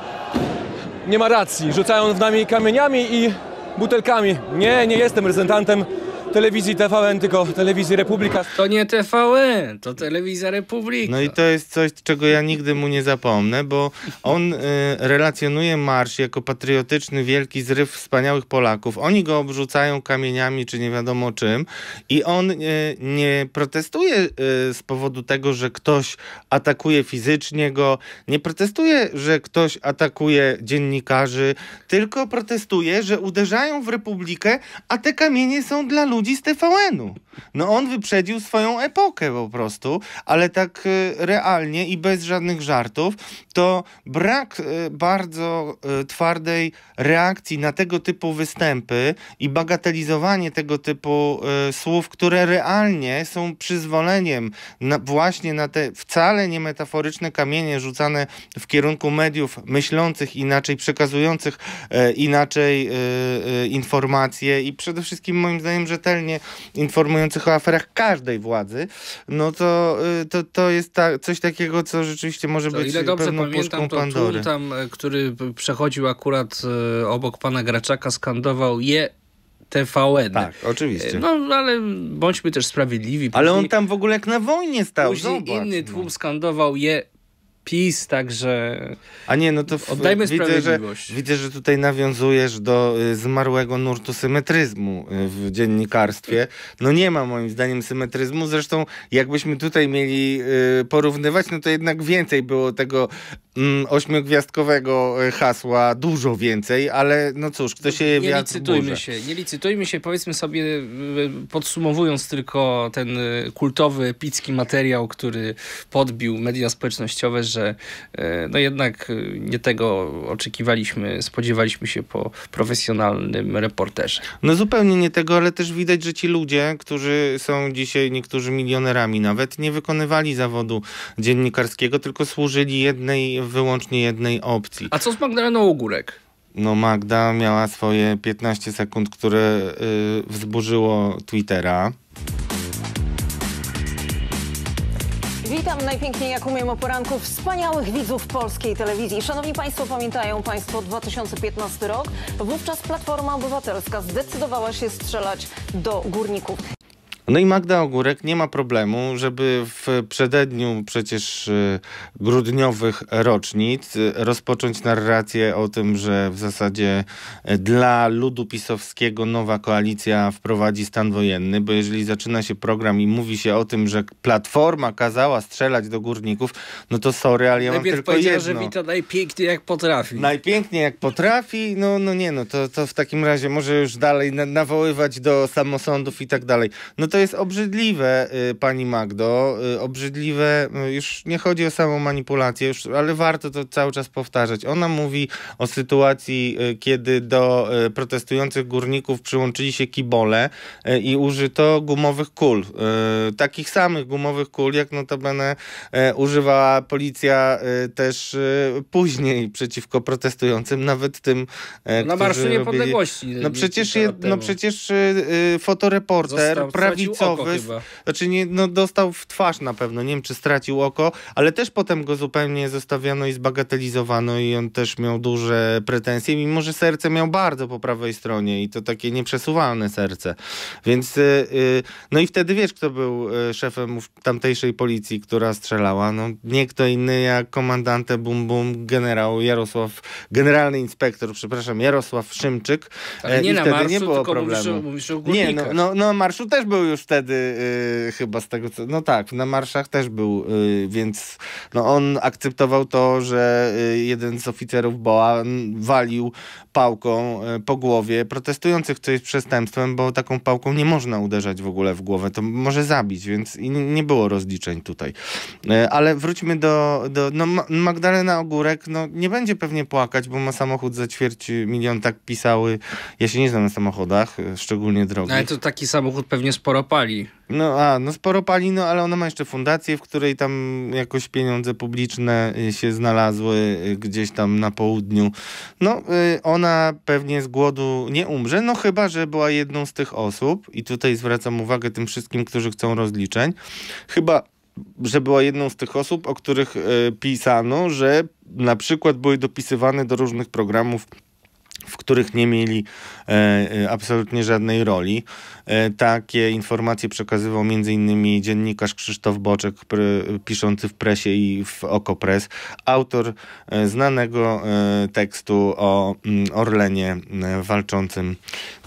nie ma racji. Rzucają w nami kamieniami i butelkami. Nie, nie jestem reprezentantem telewizji TVN, tylko telewizji Republika. To nie TVN, to telewizja Republika. No i to jest coś, czego ja nigdy mu nie zapomnę, bo on y, relacjonuje marsz jako patriotyczny, wielki zryw wspaniałych Polaków. Oni go obrzucają kamieniami czy nie wiadomo czym i on y, nie protestuje y, z powodu tego, że ktoś atakuje fizycznie go, nie protestuje, że ktoś atakuje dziennikarzy, tylko protestuje, że uderzają w Republikę, a te kamienie są dla ludzi ludzi z TVN-u. No on wyprzedził swoją epokę po prostu, ale tak y, realnie i bez żadnych żartów, to brak y, bardzo y, twardej reakcji na tego typu występy i bagatelizowanie tego typu słów, które realnie są przyzwoleniem na, właśnie na te wcale nie metaforyczne kamienie rzucane w kierunku mediów myślących inaczej, przekazujących inaczej informacje i przede wszystkim moim zdaniem, że te rzetelnie informujących o aferach każdej władzy, no to, y, to, to jest ta, coś takiego, co rzeczywiście może to być ile dobrze pewną pamiętam, to Pandory. Tam, e, który przechodził akurat e, obok pana Graczaka, skandował je TVN. Tak, oczywiście. E, no, ale bądźmy też sprawiedliwi. Później, ale on tam w ogóle jak na wojnie stał. Później Zobacz, inny no. tłum no. skandował je PiS, także. A nie, no to w, oddajmy sprawiedliwość. Widzę że, widzę, że tutaj nawiązujesz do y, zmarłego nurtu symetryzmu y, w dziennikarstwie. No nie ma moim zdaniem symetryzmu. Zresztą, jakbyśmy tutaj mieli y, porównywać, no to jednak więcej było tego Mm, ośmiogwiazdkowego e, hasła dużo więcej, ale no cóż, kto no, się nie licytujmy się, nie licytujmy się, powiedzmy sobie, e, podsumowując tylko ten e, kultowy epicki materiał, który podbił media społecznościowe, że no jednak nie tego oczekiwaliśmy, spodziewaliśmy się po profesjonalnym reporterze. No zupełnie nie tego, ale też widać, że ci ludzie, którzy są dzisiaj niektórzy milionerami nawet, nie wykonywali zawodu dziennikarskiego, tylko służyli jednej wyłącznie jednej opcji. A co z Magdaleną Ogórek? No Magda miała swoje 15 sekund, które y, wzburzyło Twittera. Witam najpiękniej jak umiem o poranku wspaniałych widzów polskiej telewizji. Szanowni Państwo, pamiętają Państwo 2015 rok? Wówczas Platforma Obywatelska zdecydowała się strzelać do górników. No i Magda Ogórek nie ma problemu, żeby w przededniu przecież y, grudniowych rocznic y, rozpocząć narrację o tym, że w zasadzie y, dla ludu pisowskiego nowa koalicja wprowadzi stan wojenny, bo jeżeli zaczyna się program i mówi się o tym, że Platforma kazała strzelać do górników, no to sorry, ale ja Najpierw mam tylko jedno. że Wita najpiękniej jak potrafi. Najpiękniej jak potrafi, no, no nie no, to, to w takim razie może już dalej nawoływać do samosądów i tak dalej. No to jest obrzydliwe, y, pani Magdo, y, obrzydliwe, y, już nie chodzi o samą manipulację, już, ale warto to cały czas powtarzać. Ona mówi o sytuacji, kiedy do protestujących górników przyłączyli się kibole i użyto gumowych kul, takich samych gumowych kul, jak notabene używała policja też później przeciwko protestującym, nawet tym, Na Marszu Niepodległości. No przecież, no przecież fotoreporter prawie lewicowy. Znaczy, nie, no, dostał w twarz na pewno, nie wiem czy stracił oko, ale też potem go zupełnie zostawiano i zbagatelizowano i on też miał duże pretensje, mimo że serce miał bardzo po prawej stronie i to takie nieprzesuwalne serce. Więc, yy, no i wtedy wiesz, kto był y, szefem tamtejszej policji, która strzelała. No, nie kto inny jak komandante Bum Bum, generał Jarosław, generalny inspektor, przepraszam, Jarosław Szymczyk. Ale e, nie I na wtedy marszu, nie było tylko problemu. Mówisz o, mówisz o nie, no, no, no marszu też był już wtedy y, chyba z tego co. No tak, na marszach też był, y, więc no on akceptował to, że y, jeden z oficerów BOA walił pałką po głowie protestujących, co jest przestępstwem, bo taką pałką nie można uderzać w ogóle w głowę. To może zabić, więc nie było rozliczeń tutaj. ale wróćmy do. do no Magdalena Ogórek no, nie będzie pewnie płakać, bo ma samochód za ćwierć milion, tak pisały. Ja się nie znam na samochodach, szczególnie drogie No ale to taki samochód pewnie sporo sporo pali. No a, no sporo pali, no ale ona ma jeszcze fundację, w której tam jakoś pieniądze publiczne y, się znalazły y, gdzieś tam na południu. No y, ona pewnie z głodu nie umrze, no chyba, że była jedną z tych osób i tutaj zwracam uwagę tym wszystkim, którzy chcą rozliczeń, chyba, że była jedną z tych osób, o których pisano, że na przykład były dopisywane do różnych programów w których nie mieli e, e, absolutnie żadnej roli. E, takie informacje przekazywał m.in. dziennikarz Krzysztof Boczek, piszący w presie i w Okopres, autor e, znanego e, tekstu o m, mm, Orlenie e, walczącym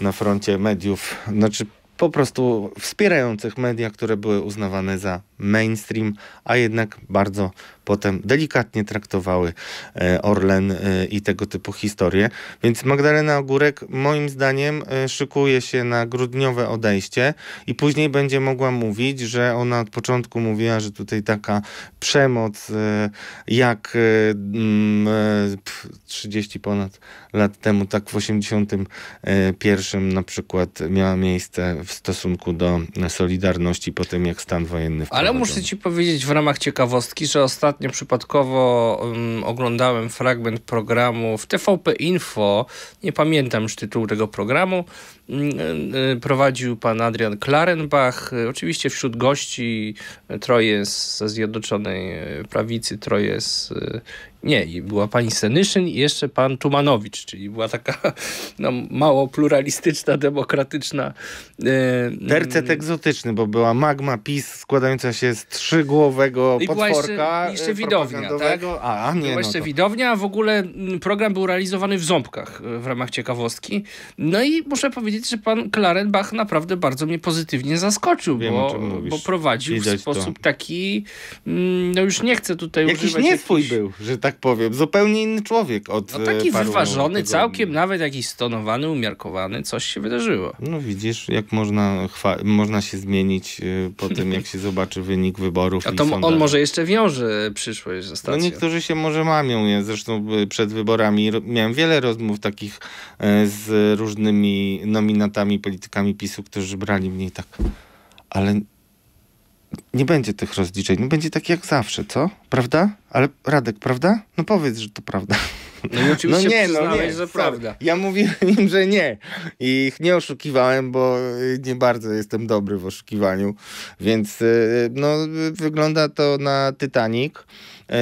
na froncie mediów, znaczy po prostu wspierających media, które były uznawane za mainstream, a jednak bardzo potem delikatnie traktowały e, Orlen e, i tego typu historie. Więc Magdalena Ogórek moim zdaniem e, szykuje się na grudniowe odejście i później będzie mogła mówić, że ona od początku mówiła, że tutaj taka przemoc jak 30 mm, ponad lat temu, tak w 81 na przykład miała miejsce w stosunku do Solidarności po tym, jak stan wojenny wprowadzono. Ale muszę ci powiedzieć w ramach ciekawostki, że ostatnio ostatnio przypadkowo um, oglądałem fragment programu w TVP Info, nie pamiętam już tytułu tego programu, mm, e, e, prowadził pan Adrian Klarenbach, oczywiście wśród gości troje z, ze Zjednoczonej e, Prawicy, troje z nie, i była pani Senyszyn i jeszcze pan Tumanowicz, czyli była taka <laughs> no, mało pluralistyczna, demokratyczna. Yy, Tercet egzotyczny, bo była magma PiS składająca się z trzygłowego I potworka. Była jeszcze, e, jeszcze widownia, tak? A, nie, była no jeszcze to... widownia, w ogóle mm, program był realizowany w Ząbkach e, w ramach ciekawostki. No i muszę powiedzieć, że pan Klarenbach naprawdę bardzo mnie pozytywnie zaskoczył, Wiem, bo, bo prowadził Widać w sposób to. taki, mm, no już nie chcę tutaj Jakiś używać... Jakiś nieswój jakiś... był, że tak tak powiem. Zupełnie inny człowiek od No e, taki wyważony, całkiem nawet jakiś stonowany, umiarkowany, coś się wydarzyło. No widzisz, jak można, można się zmienić e, po <laughs> tym, jak się zobaczy wynik wyborów. A to on może jeszcze wiąże przyszłość ze no stacją. No niektórzy się może mamią. Ja zresztą e, przed wyborami miałem wiele rozmów takich z różnymi nominatami, politykami PiSu, którzy brali mnie tak, ale nie będzie tych rozliczeń, no będzie tak jak zawsze, co? Prawda? Ale Radek, prawda? No powiedz, że to prawda. No i oczywiście no nie, no nie, że prawda. Ja mówiłem im, że nie. I ich nie oszukiwałem, bo y, nie bardzo jestem dobry w oszukiwaniu. Więc y, no, wygląda to na Titanic.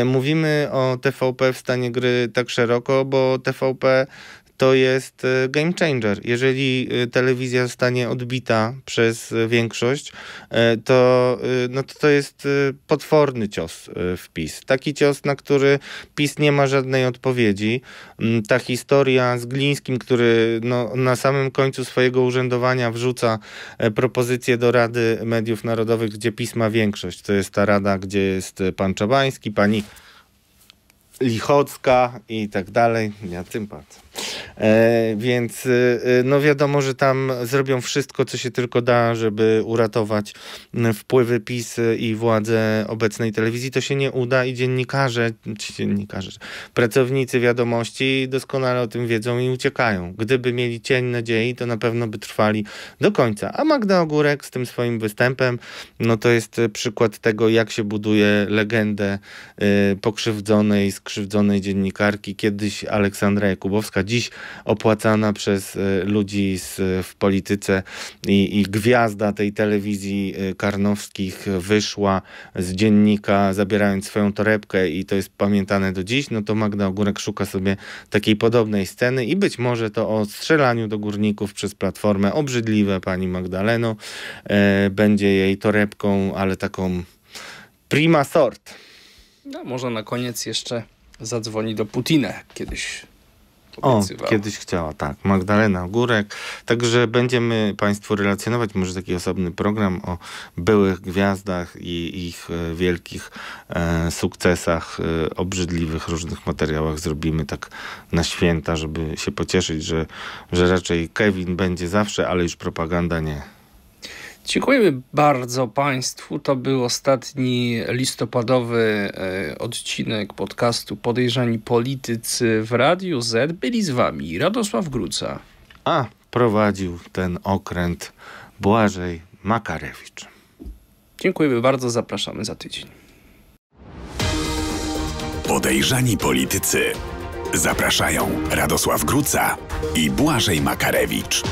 Y, mówimy o TVP w stanie gry tak szeroko, bo TVP to jest e, game changer. Jeżeli e, telewizja zostanie odbita przez e, większość, to, no to, to jest potworny cios w PiS. Taki cios, na który PiS nie ma żadnej odpowiedzi. Mm, ta historia z Glińskim, który no, na samym końcu swojego urzędowania wrzuca propozycję do Rady Mediów Narodowych, gdzie PiS ma większość. To jest ta rada, gdzie jest pan Czabański, pani Lichocka i tak dalej. Ja tym patrzę. E, więc y, y, no wiadomo, że tam zrobią wszystko, co się tylko da, żeby uratować mm, wpływy PiS y, i władzę obecnej telewizji. To się nie uda i dziennikarze, dziennikarze, pracownicy wiadomości doskonale o tym wiedzą i uciekają. Gdyby mieli cień nadziei, to na pewno by trwali do końca. A Magda Ogórek z tym swoim występem, no to jest przykład tego, jak się buduje legendę y, pokrzywdzonej, skrzywdzonej dziennikarki, kiedyś Aleksandra Jakubowska, dziś opłacana przez e, ludzi z, w polityce i, i gwiazda tej telewizji e, karnowskich wyszła z dziennika zabierając swoją torebkę i to jest pamiętane do dziś, no to Magda Ogórek szuka sobie takiej podobnej sceny i być może to o strzelaniu do górników przez Platformę, obrzydliwe pani Magdaleno, e, będzie jej torebką, ale taką prima sort. No, może na koniec jeszcze zadzwoni do Putina kiedyś obiecywała. O, kiedyś chciała, tak. Magdalena Górek. Także będziemy Państwu relacjonować może taki osobny program o byłych gwiazdach i ich e, wielkich e, sukcesach, e, obrzydliwych różnych materiałach zrobimy tak na święta, żeby się pocieszyć, że, że raczej Kevin będzie zawsze, ale już propaganda nie. Dziękujemy bardzo Państwu. To był ostatni listopadowy e, odcinek podcastu Podejrzani Politycy w Radiu Z. Byli z Wami Radosław Gruca. A prowadził ten okręt Błażej Makarewicz. Dziękujemy bardzo, zapraszamy za tydzień. Podejrzani Politycy. Zapraszają Radosław Gruca i Błażej Makarewicz.